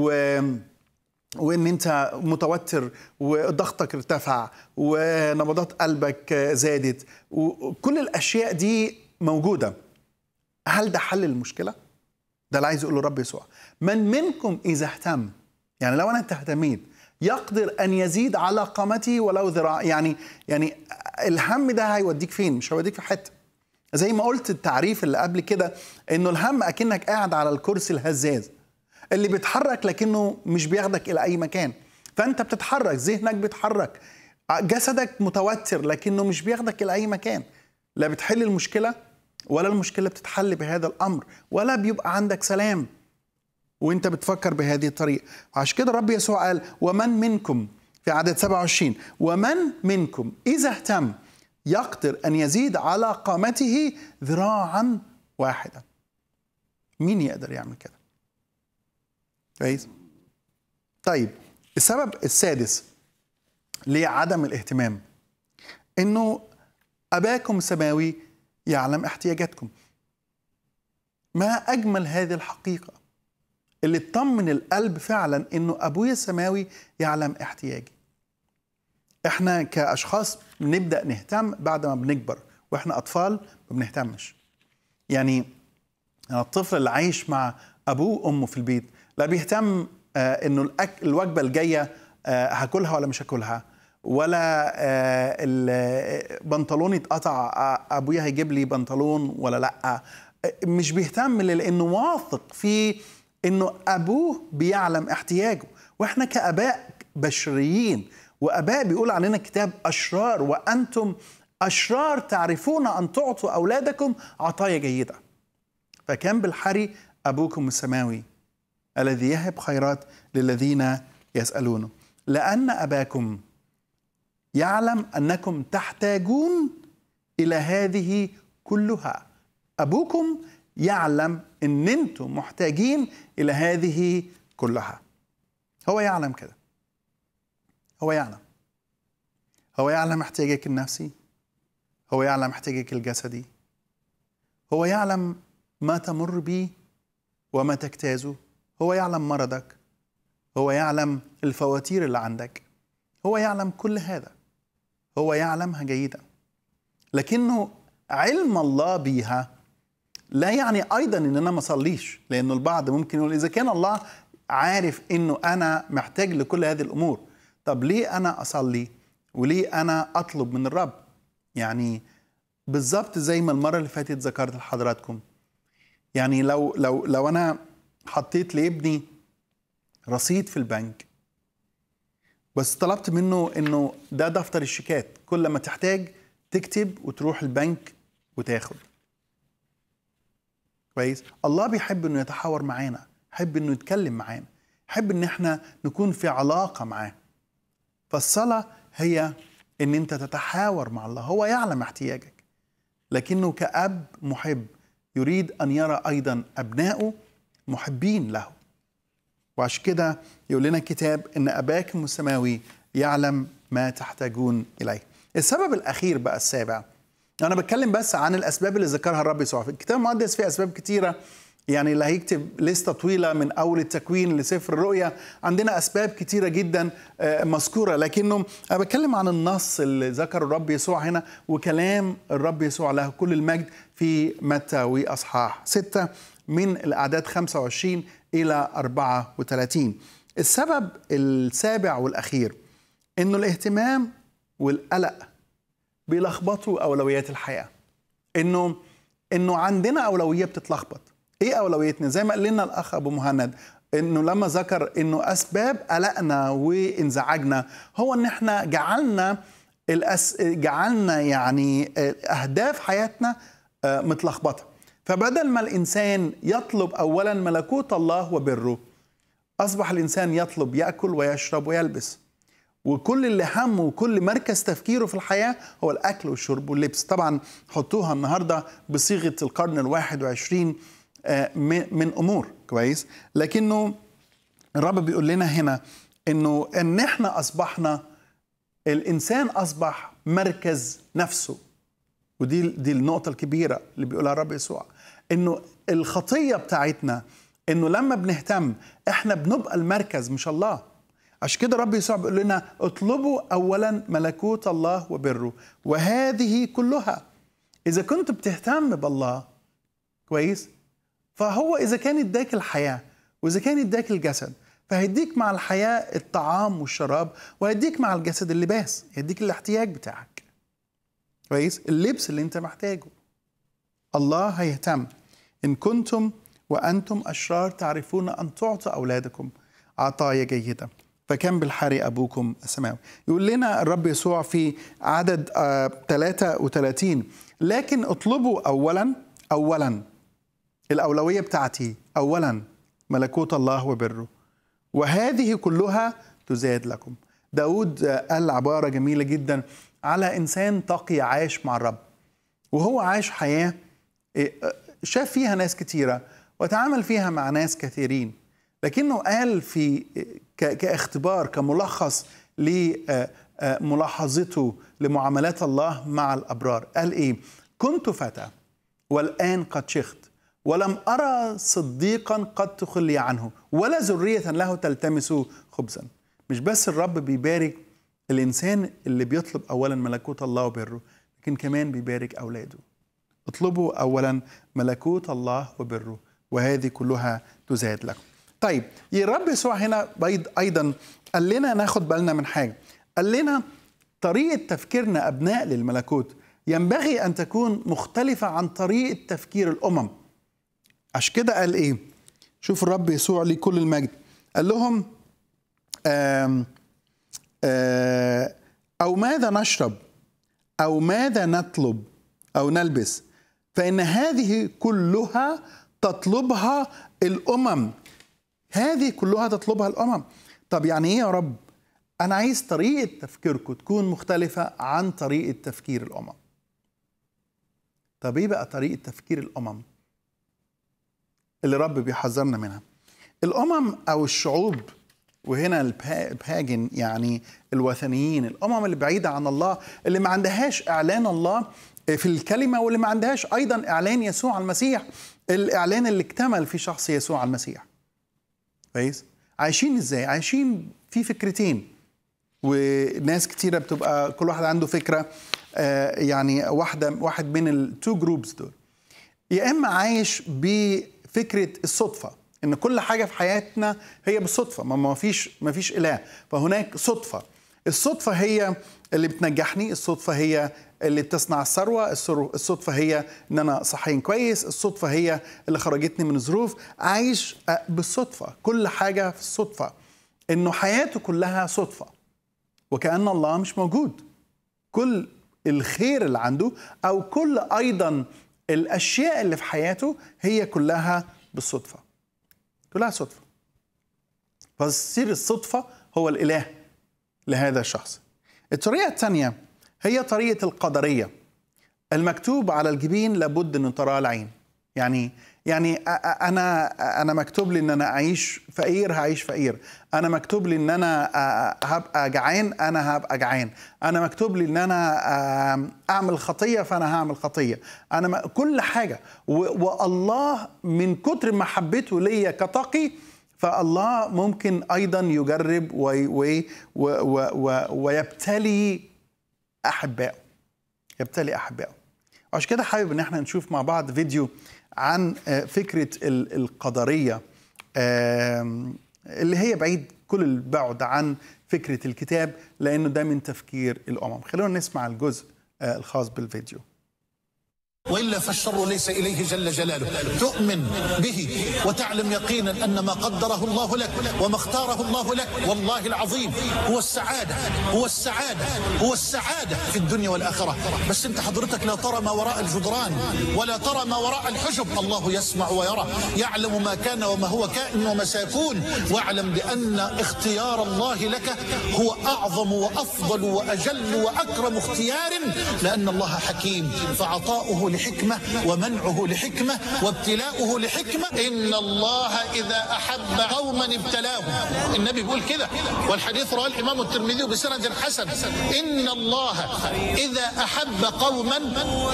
وان انت متوتر وضغطك ارتفع ونبضات قلبك زادت وكل الاشياء دي موجوده هل ده حل المشكله ده اللي عايز يقوله الرب يسوع من منكم اذا اهتم يعني لو انا اهتميت يقدر ان يزيد على قامته ولو ذراع يعني يعني الهم ده هيوديك فين مش هيوديك في حته زي ما قلت التعريف اللي قبل كده انه الهم اكنك قاعد على الكرسي الهزاز اللي بيتحرك لكنه مش بياخدك الى اي مكان فانت بتتحرك ذهنك بيتحرك جسدك متوتر لكنه مش بياخدك الى اي مكان لا بتحل المشكله ولا المشكله بتتحل بهذا الامر ولا بيبقى عندك سلام وانت بتفكر بهذه الطريقه عشان كده الرب يسوع قال ومن منكم في عدد 27 ومن منكم اذا اهتم يقدر ان يزيد على قامته ذراعا واحدا مين يقدر يعمل كده كويس طيب السبب السادس لعدم الاهتمام انه اباكم السماوي يعلم احتياجاتكم ما اجمل هذه الحقيقه اللي اطمن القلب فعلا انه ابويا السماوي يعلم احتياجي احنا كاشخاص بنبدا نهتم بعد ما بنكبر واحنا اطفال ما بنهتمش يعني الطفل اللي عايش مع ابوه وامه في البيت لا بيهتم آه، انه الوجبه الجايه آه، هاكلها ولا مش هاكلها ولا آه، البنطلون بنطلوني اتقطع ابويا هيجيب لي بنطلون ولا لا مش بيهتم لانه واثق في انه ابوه بيعلم احتياجه واحنا كاباء بشريين واباء بيقول علينا الكتاب اشرار وانتم اشرار تعرفون ان تعطوا اولادكم عطايا جيده فكان بالحري ابوكم السماوي الذي يهب خيرات للذين يسالونه لان اباكم يعلم انكم تحتاجون الى هذه كلها ابوكم يعلم ان انتم محتاجين الى هذه كلها هو يعلم كده هو يعلم هو يعلم احتياجك النفسي هو يعلم احتياجك الجسدي هو يعلم ما تمر به وما تجتازه هو يعلم مرضك هو يعلم الفواتير اللي عندك هو يعلم كل هذا هو يعلمها جيدا لكنه علم الله بيها لا يعني ايضا ان انا ما اصليش لانه البعض ممكن يقول اذا كان الله عارف انه انا محتاج لكل هذه الامور طب ليه انا اصلي وليه انا اطلب من الرب يعني بالظبط زي ما المره اللي فاتت ذكرت لحضراتكم يعني لو لو لو انا حطيت لابني رصيد في البنك بس طلبت منه انه ده دفتر الشيكات كل ما تحتاج تكتب وتروح البنك وتاخد كويس الله بيحب انه يتحاور معانا يحب انه يتكلم معانا يحب ان احنا نكون في علاقه معاه فالصلاه هي ان انت تتحاور مع الله هو يعلم احتياجك لكنه كاب محب يريد ان يرى ايضا ابنائه محبين له وعشان كده يقول لنا الكتاب ان اباكم السماوي يعلم ما تحتاجون اليه السبب الاخير بقى السابع انا بتكلم بس عن الاسباب اللي ذكرها الرب يسوع في الكتاب المقدس في اسباب كتيره يعني اللي هيكتب لستة طويلة من أول التكوين لسفر الرؤيا عندنا أسباب كتيرة جدا آه، مذكورة لكنه أنا بتكلم عن النص اللي ذكره الرب يسوع هنا وكلام الرب يسوع له كل المجد في متى وأصحاح ستة من الأعداد 25 إلى 34 السبب السابع والأخير إنه الاهتمام والقلق بيلخبطوا اولويات الحياه انه انه عندنا اولويه بتتلخبط ايه اولويتنا زي ما قال لنا الاخ ابو مهند انه لما ذكر انه اسباب قلقنا وانزعاجنا هو ان احنا جعلنا الأس... جعلنا يعني اهداف حياتنا آه، متلخبطه فبدل ما الانسان يطلب اولا ملكوت الله وبره اصبح الانسان يطلب ياكل ويشرب ويلبس وكل اللي همه وكل مركز تفكيره في الحياة هو الأكل والشرب واللبس طبعا حطوها النهاردة بصيغة القرن الواحد وعشرين آه، من أمور كويس لكنه الرب بيقول لنا هنا انه ان احنا اصبحنا الانسان اصبح مركز نفسه ودي دي النقطه الكبيره اللي بيقولها الرب يسوع انه الخطيه بتاعتنا انه لما بنهتم احنا بنبقى المركز مش الله عشان كده رب يسوع بيقول لنا اطلبوا اولا ملكوت الله وبره وهذه كلها اذا كنت بتهتم بالله كويس فهو اذا كان اداك الحياه واذا كان اداك الجسد فهيديك مع الحياه الطعام والشراب وهيديك مع الجسد اللباس هيديك الاحتياج بتاعك كويس اللبس اللي انت محتاجه الله هيهتم ان كنتم وانتم اشرار تعرفون ان تعطوا اولادكم عطايا جيده فكان بالحري أبوكم السماوي يقول لنا الرب يسوع في عدد 33 آه، لكن اطلبوا أولا أولا الأولوية بتاعتي أولا ملكوت الله وبره وهذه كلها تزاد لكم داود آه، قال عبارة جميلة جدا على إنسان تقي عاش مع الرب وهو عاش حياة آه، شاف فيها ناس كثيرة وتعامل فيها مع ناس كثيرين لكنه قال في كاختبار كملخص لملاحظته آه، آه، لمعاملات الله مع الأبرار قال إيه كنت فتى والآن قد شخت ولم أرى صديقا قد تخلي عنه ولا ذرية له تلتمس خبزا مش بس الرب بيبارك الإنسان اللي بيطلب أولا ملكوت الله وبره لكن كمان بيبارك أولاده اطلبوا أولا ملكوت الله وبره وهذه كلها تزاد لكم طيب الرب يسوع هنا ايضا قال لنا ناخد بالنا من حاجه قال لنا طريقه تفكيرنا ابناء للملكوت ينبغي ان تكون مختلفه عن طريقه تفكير الامم عشان كده قال ايه شوف الرب يسوع ليه كل المجد قال لهم آم آم او ماذا نشرب او ماذا نطلب او نلبس فان هذه كلها تطلبها الامم هذه كلها تطلبها الأمم طب يعني إيه يا رب أنا عايز طريقة تفكيركم تكون مختلفة عن طريقة تفكير الأمم طب إيه بقى طريقة تفكير الأمم اللي رب بيحذرنا منها الأمم أو الشعوب وهنا الباجن يعني الوثنيين الامم اللي بعيده عن الله اللي ما عندهاش اعلان الله آه، في الكلمه واللي ما عندهاش ايضا اعلان يسوع المسيح الاعلان اللي اكتمل في شخص يسوع المسيح كويس عايشين ازاي عايشين في فكرتين وناس كتيره بتبقى كل واحد عنده فكره آه، يعني واحده واحد من التو جروبس دول يا اما عايش بفكره الصدفه ان كل حاجه في حياتنا هي بالصدفه ما فيش ما فيش اله فهناك صدفه الصدفه هي اللي بتنجحني الصدفه هي اللي بتصنع الثروه الصدفه هي ان انا صحيا كويس الصدفه هي اللي خرجتني من ظروف عايش آه، بالصدفه كل حاجه في الصدفه انه حياته كلها صدفه وكان الله مش موجود كل الخير اللي عنده او كل ايضا الاشياء اللي في حياته هي كلها بالصدفه كلها صدفه فصير الصدفه هو الاله لهذا الشخص الطريقة الثانية هي طريقة القدرية المكتوب على الجبين لابد ان تراه العين يعني يعني انا انا مكتوب لي ان انا اعيش فقير هعيش فقير انا مكتوب لي ان انا هبقى جعان انا هبقى جعان انا مكتوب لي ان انا اعمل خطيه فانا هعمل خطيه انا كل حاجه والله من كتر محبته ليا كتقي فالله ممكن ايضا يجرب ويبتلي احبائه يبتلي احبائه عشان كده حابب ان احنا نشوف مع بعض فيديو عن آه، فكره القدريه اللي هي بعيد كل البعد عن فكره الكتاب لانه ده من تفكير الامم خلونا نسمع الجزء آه، الخاص بالفيديو وإلا فالشر ليس إليه جل جلاله تؤمن به وتعلم يقينا أن ما قدره الله لك وما اختاره الله لك والله العظيم هو السعادة هو السعادة هو السعادة في الدنيا والآخرة بس أنت حضرتك لا ترى ما وراء الجدران ولا ترى ما وراء الحجب الله يسمع ويرى يعلم ما كان وما هو كائن وما سيكون واعلم بأن اختيار الله لك هو أعظم وأفضل وأجل وأكرم اختيار لأن الله حكيم فعطاؤه لحكمة ومنعه لحكمة وابتلاؤه لحكمة إن الله إذا أحب قوما ابتلاهم النبي بيقول كده والحديث رواه الإمام الترمذي بسند حسن إن الله إذا أحب قوما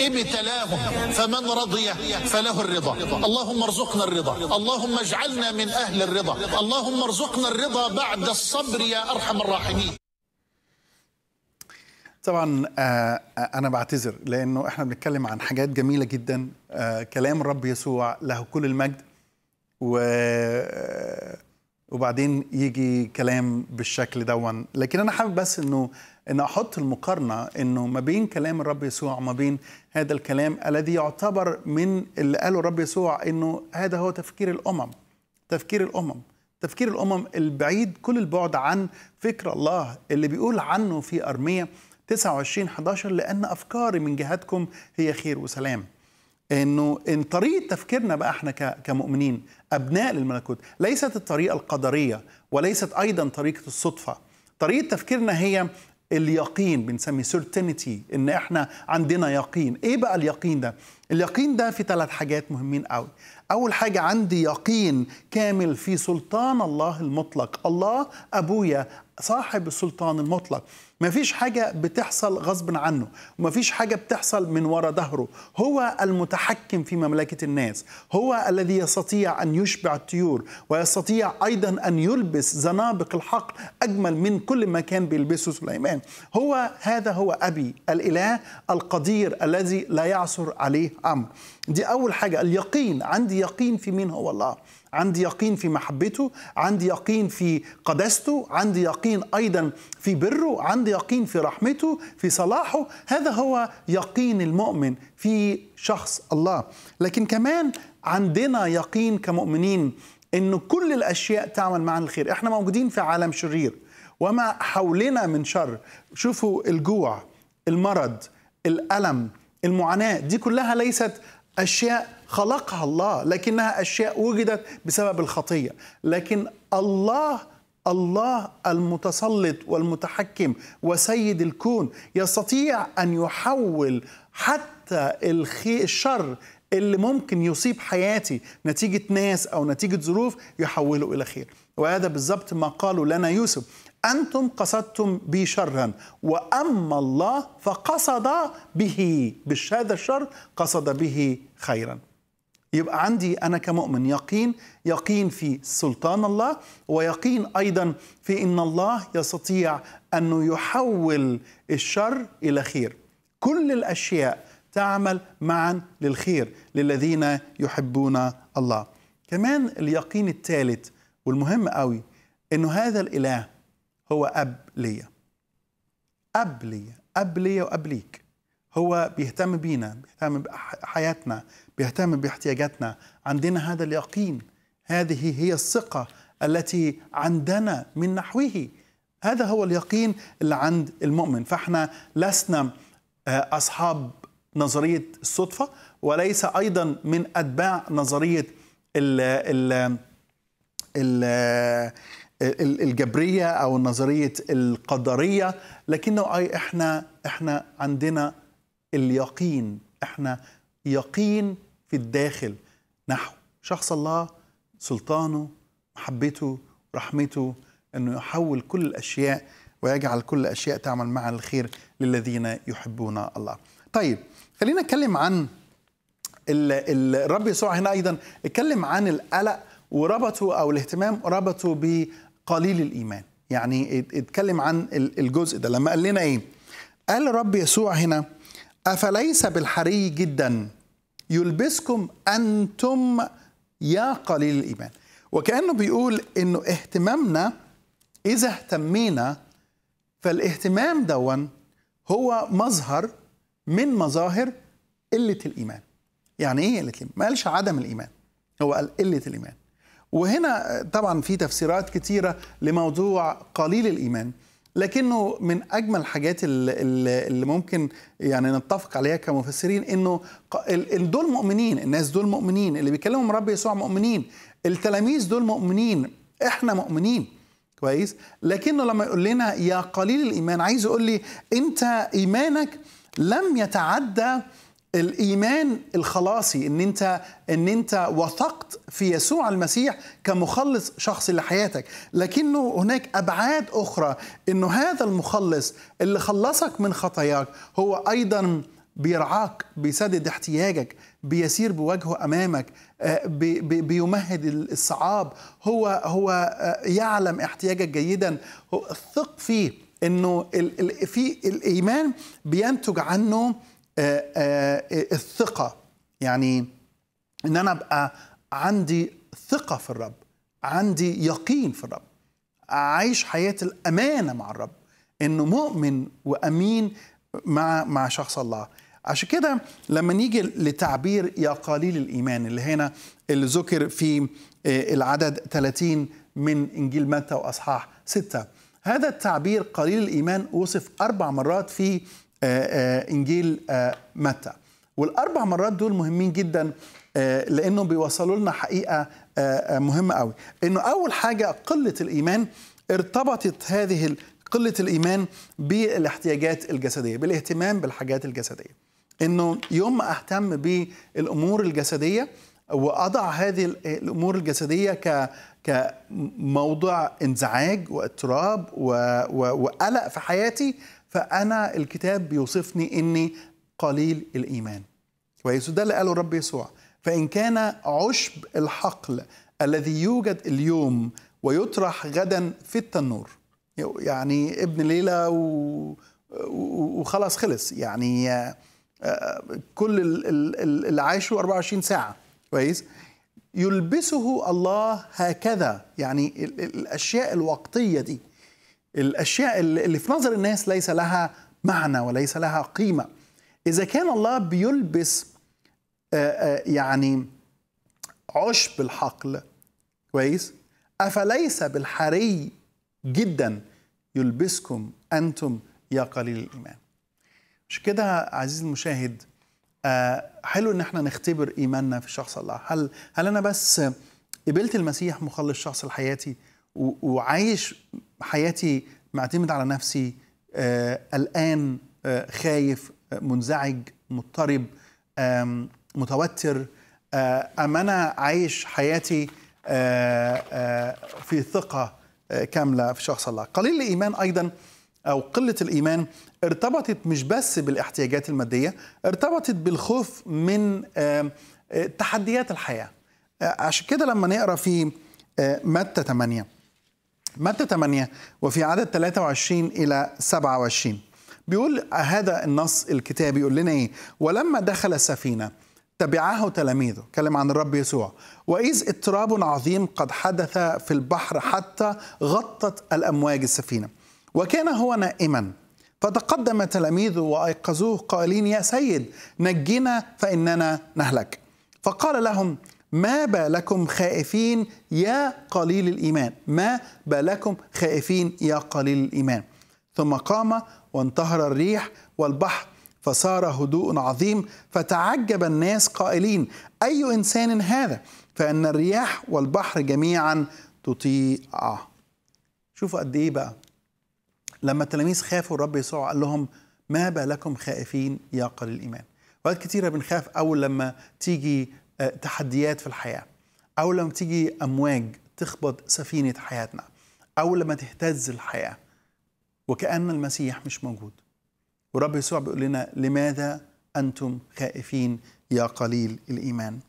ابتلاهم فمن رضي فله الرضا اللهم ارزقنا الرضا اللهم اجعلنا من أهل الرضا اللهم ارزقنا الرضا بعد الصبر يا أرحم الراحمين طبعا آه، آه، انا بعتذر لانه احنا بنتكلم عن حاجات جميله جدا آه، كلام الرب يسوع له كل المجد و وبعدين يجي كلام بالشكل دون لكن انا حابب بس انه ان احط المقارنه انه ما بين كلام الرب يسوع وما بين هذا الكلام الذي يعتبر من اللي قاله الرب يسوع انه هذا هو تفكير الامم تفكير الامم تفكير الامم البعيد كل البعد عن فكر الله اللي بيقول عنه في ارميه 29 11 لأن أفكاري من جهتكم هي خير وسلام انه ان طريقه تفكيرنا بقى احنا كمؤمنين ابناء للملكوت ليست الطريقه القدريه وليست ايضا طريقه الصدفه طريقه تفكيرنا هي اليقين بنسميه سيرتينتي ان احنا عندنا يقين ايه بقى اليقين ده اليقين ده في ثلاث حاجات مهمين قوي اول حاجه عندي يقين كامل في سلطان الله المطلق الله ابويا صاحب السلطان المطلق ما فيش حاجة بتحصل غصب عنه فيش حاجة بتحصل من وراء ظهره هو المتحكم في مملكة الناس هو الذي يستطيع أن يشبع الطيور ويستطيع أيضا أن يلبس زنابق الحقل أجمل من كل ما كان بيلبسه سليمان هو هذا هو أبي الإله القدير الذي لا يعثر عليه أمر دي أول حاجة اليقين عندي يقين في مين هو الله عندي يقين في محبته عندي يقين في قداسته عندي يقين أيضا في بره عندي يقين في رحمته في صلاحه هذا هو يقين المؤمن في شخص الله لكن كمان عندنا يقين كمؤمنين أن كل الأشياء تعمل معنا الخير إحنا موجودين في عالم شرير وما حولنا من شر شوفوا الجوع المرض الألم المعاناة دي كلها ليست أشياء خلقها الله لكنها أشياء وجدت بسبب الخطية لكن الله الله المتسلط والمتحكم وسيد الكون يستطيع ان يحول حتى الشر اللي ممكن يصيب حياتي نتيجه ناس او نتيجه ظروف يحوله الى خير وهذا بالضبط ما قاله لنا يوسف انتم قصدتم بي شرا واما الله فقصد به هذا الشر قصد به خيرا يبقى عندي أنا كمؤمن يقين يقين في سلطان الله ويقين أيضا في أن الله يستطيع أنه يحول الشر إلى خير كل الأشياء تعمل معا للخير للذين يحبون الله كمان اليقين الثالث والمهم قوي أنه هذا الإله هو أب ليا أب ليا أب ليا وأب ليك هو بيهتم بينا بيهتم بحياتنا بيهتم باحتياجاتنا عندنا هذا اليقين هذه هي الثقة التي عندنا من نحوه هذا هو اليقين اللي عند المؤمن فاحنا لسنا آه، أصحاب نظرية الصدفة وليس أيضا من أتباع نظرية ال ال ال الجبريه او نظريه القدريه لكنه اي احنا احنا عندنا اليقين احنا يقين في الداخل نحو شخص الله سلطانه محبته رحمته انه يحول كل الاشياء ويجعل كل الاشياء تعمل مع الخير للذين يحبون الله. طيب خلينا نتكلم عن الرب يسوع هنا ايضا اتكلم عن القلق وربطه او الاهتمام ربطه بقليل الايمان، يعني اتكلم عن الجزء ده لما قال لنا ايه؟ قال الرب يسوع هنا أفليس بالحري جدا يلبسكم أنتم يا قليل الإيمان وكأنه بيقول إنه اهتمامنا إذا اهتمينا فالاهتمام دوا هو مظهر من مظاهر قلة الإيمان يعني إيه قلة الإيمان؟ ما قالش عدم الإيمان هو قال قلة الإيمان وهنا طبعا في تفسيرات كتيرة لموضوع قليل الإيمان لكنه من اجمل الحاجات اللي ممكن يعني نتفق عليها كمفسرين انه دول مؤمنين الناس دول مؤمنين اللي بيكلموا رب يسوع مؤمنين التلاميذ دول مؤمنين احنا مؤمنين كويس لكنه لما يقول لنا يا قليل الايمان عايز يقول لي انت ايمانك لم يتعدى الايمان الخلاصي ان انت ان انت وثقت في يسوع المسيح كمخلص شخصي لحياتك لكنه هناك ابعاد اخرى انه هذا المخلص اللي خلصك من خطاياك هو ايضا بيرعاك بيسدد احتياجك بيسير بوجهه امامك آه، بيمهد الصعاب هو هو آه، يعلم احتياجك جيدا ثق فيه انه في الايمان بينتج عنه آه، آه، آه، الثقه يعني ان انا ابقى عندي ثقه في الرب عندي يقين في الرب اعيش حياه الامانه مع الرب انه مؤمن وامين مع مع شخص الله عشان كده لما نيجي لتعبير يا قليل الايمان اللي هنا اللي ذكر في العدد 30 من انجيل متى واصحاح 6 هذا التعبير قليل الايمان وصف اربع مرات في آه، آه، انجيل آه، متى والاربع مرات دول مهمين جدا لانهم بيوصلوا لنا حقيقه مهمه قوي انه اول حاجه قله الايمان ارتبطت هذه قله الايمان بالاحتياجات الجسديه بالاهتمام بالحاجات الجسديه انه يوم ما اهتم بالامور الجسديه واضع هذه الامور الجسديه ك كموضع انزعاج واضطراب وقلق في حياتي فأنا الكتاب بيوصفني إني قليل الإيمان كويس وده اللي قاله الرب يسوع فإن كان عشب الحقل الذي يوجد اليوم ويطرح غدا في التنور يعني ابن ليلة و... وخلاص خلص يعني آه، كل اللي عايشه 24 ساعة كويس يلبسه الله هكذا يعني الأشياء الوقتية دي الأشياء اللي في نظر الناس ليس لها معنى وليس لها قيمة إذا كان الله بيلبس آه، آه، يعني عشب الحقل كويس أفليس بالحري جدا يلبسكم أنتم يا قليل الإيمان مش كده عزيزي المشاهد آه، حلو ان احنا نختبر ايماننا في شخص الله هل هل انا بس قبلت المسيح مخلص شخص لحياتي وعايش حياتي معتمد على نفسي قلقان آه، آه، خايف آه، منزعج مضطرب متوتر ام انا عايش حياتي في ثقه كامله في شخص الله قليل الايمان ايضا او قله الايمان ارتبطت مش بس بالاحتياجات الماديه ارتبطت بالخوف من تحديات الحياه عشان كده لما نقرا في متى 8 متى 8 وفي عدد 23 إلى 27 بيقول هذا النص الكتابي يقول لنا إيه ولما دخل السفينة تبعه تلاميذه كلم عن الرب يسوع وإذ اضطراب عظيم قد حدث في البحر حتى غطت الأمواج السفينة وكان هو نائما فتقدم تلاميذه وأيقظوه قائلين يا سيد نجنا فإننا نهلك فقال لهم ما بالكم خائفين يا قليل الايمان ما بالكم خائفين يا قليل الايمان ثم قام وانتهر الريح والبحر فصار هدوء عظيم فتعجب الناس قائلين اي انسان هذا فان الرياح والبحر جميعا تطيعه شوفوا قد ايه بقى لما التلاميذ خافوا الرب يسوع قال لهم ما بالكم خائفين يا قليل الايمان وقت كتيره بنخاف اول لما تيجي آه، تحديات في الحياه او لما تيجي امواج تخبط سفينه حياتنا او لما تهتز الحياه وكأن المسيح مش موجود ورب يسوع بيقول لنا لماذا أنتم خائفين يا قليل الإيمان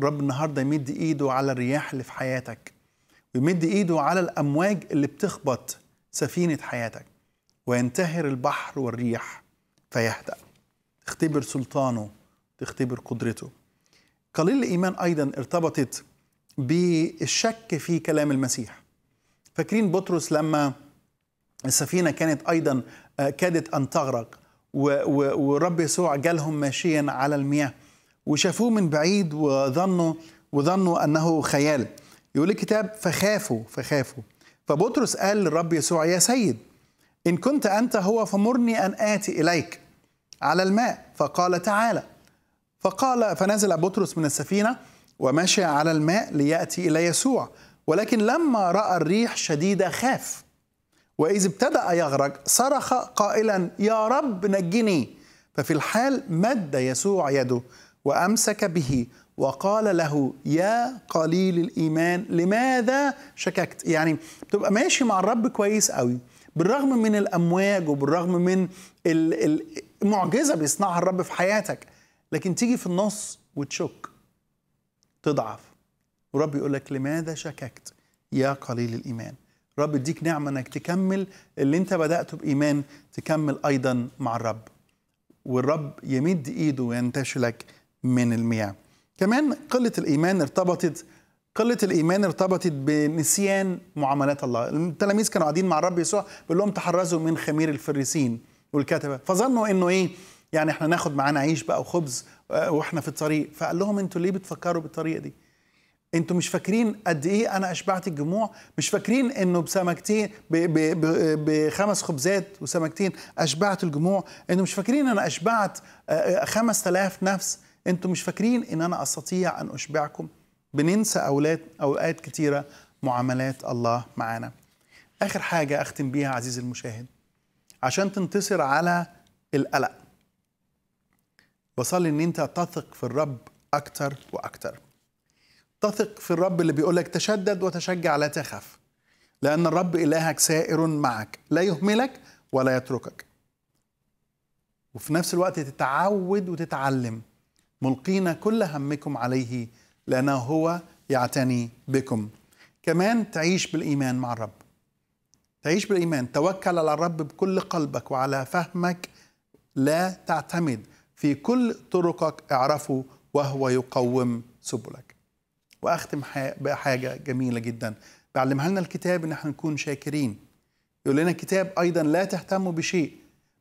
رب النهاردة يمد إيده على الرياح اللي في حياتك ويمد إيده على الأمواج اللي بتخبط سفينة حياتك وينتهر البحر والريح فيهدأ تختبر سلطانه تختبر قدرته قليل الإيمان أيضا ارتبطت بالشك في كلام المسيح فاكرين بطرس لما السفينة كانت أيضا آه، كادت أن تغرق ورب يسوع جالهم ماشيا على المياه وشافوه من بعيد وظنوا وظنوا أنه خيال يقول الكتاب فخافوا فخافوا فبطرس قال للرب يسوع يا سيد إن كنت أنت هو فمرني أن آتي إليك على الماء فقال تعالى فقال فنزل بطرس من السفينة ومشى على الماء ليأتي إلى يسوع ولكن لما رأى الريح شديدة خاف وإذ ابتدأ يغرق صرخ قائلا يا رب نجني ففي الحال مد يسوع يده وأمسك به وقال له يا قليل الإيمان لماذا شككت يعني بتبقى ماشي مع الرب كويس قوي بالرغم من الأمواج وبالرغم من المعجزة بيصنعها الرب في حياتك لكن تيجي في النص وتشك تضعف ورب يقول لك لماذا شككت يا قليل الإيمان رب يديك نعمة أنك تكمل اللي أنت بدأته بإيمان تكمل أيضا مع الرب والرب يمد إيده وينتشلك من المياه كمان قلة الإيمان ارتبطت قلة الإيمان ارتبطت بنسيان معاملات الله التلاميذ كانوا قاعدين مع الرب يسوع بيقول لهم تحرزوا من خمير الفريسين والكتبة فظنوا أنه إيه يعني احنا ناخد معانا عيش بقى وخبز آه، واحنا في الطريق فقال لهم انتوا ليه بتفكروا بالطريقه دي انتوا مش فاكرين قد ايه انا اشبعت الجموع مش فاكرين انه بسمكتين بخمس خبزات وسمكتين اشبعت الجموع انتوا مش فاكرين انا اشبعت آه، آه، خمس تلاف نفس انتوا مش فاكرين ان انا استطيع ان اشبعكم بننسى اولاد اوقات كتيره معاملات الله معانا اخر حاجه اختم بيها عزيزي المشاهد عشان تنتصر على القلق بصلي ان انت تثق في الرب اكتر واكتر تثق في الرب اللي بيقولك تشدد وتشجع لا تخف لأن الرب إلهك سائر معك لا يهملك ولا يتركك وفي نفس الوقت تتعود وتتعلم ملقين كل همكم عليه لأنه هو يعتني بكم كمان تعيش بالإيمان مع الرب تعيش بالإيمان توكل على الرب بكل قلبك وعلى فهمك لا تعتمد في كل طرقك اعرفه وهو يقوم سبلك واختم بحاجه جميله جدا بعلمها لنا الكتاب ان احنا نكون شاكرين يقول لنا الكتاب ايضا لا تهتموا بشيء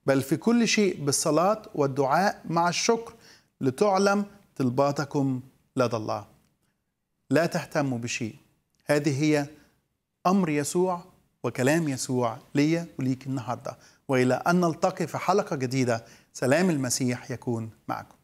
بل في كل شيء بالصلاه والدعاء مع الشكر لتعلم طلباتكم لدى الله لا تهتموا بشيء هذه هي امر يسوع وكلام يسوع ليا وليك النهارده والى ان نلتقي في حلقه جديده سلام المسيح يكون معكم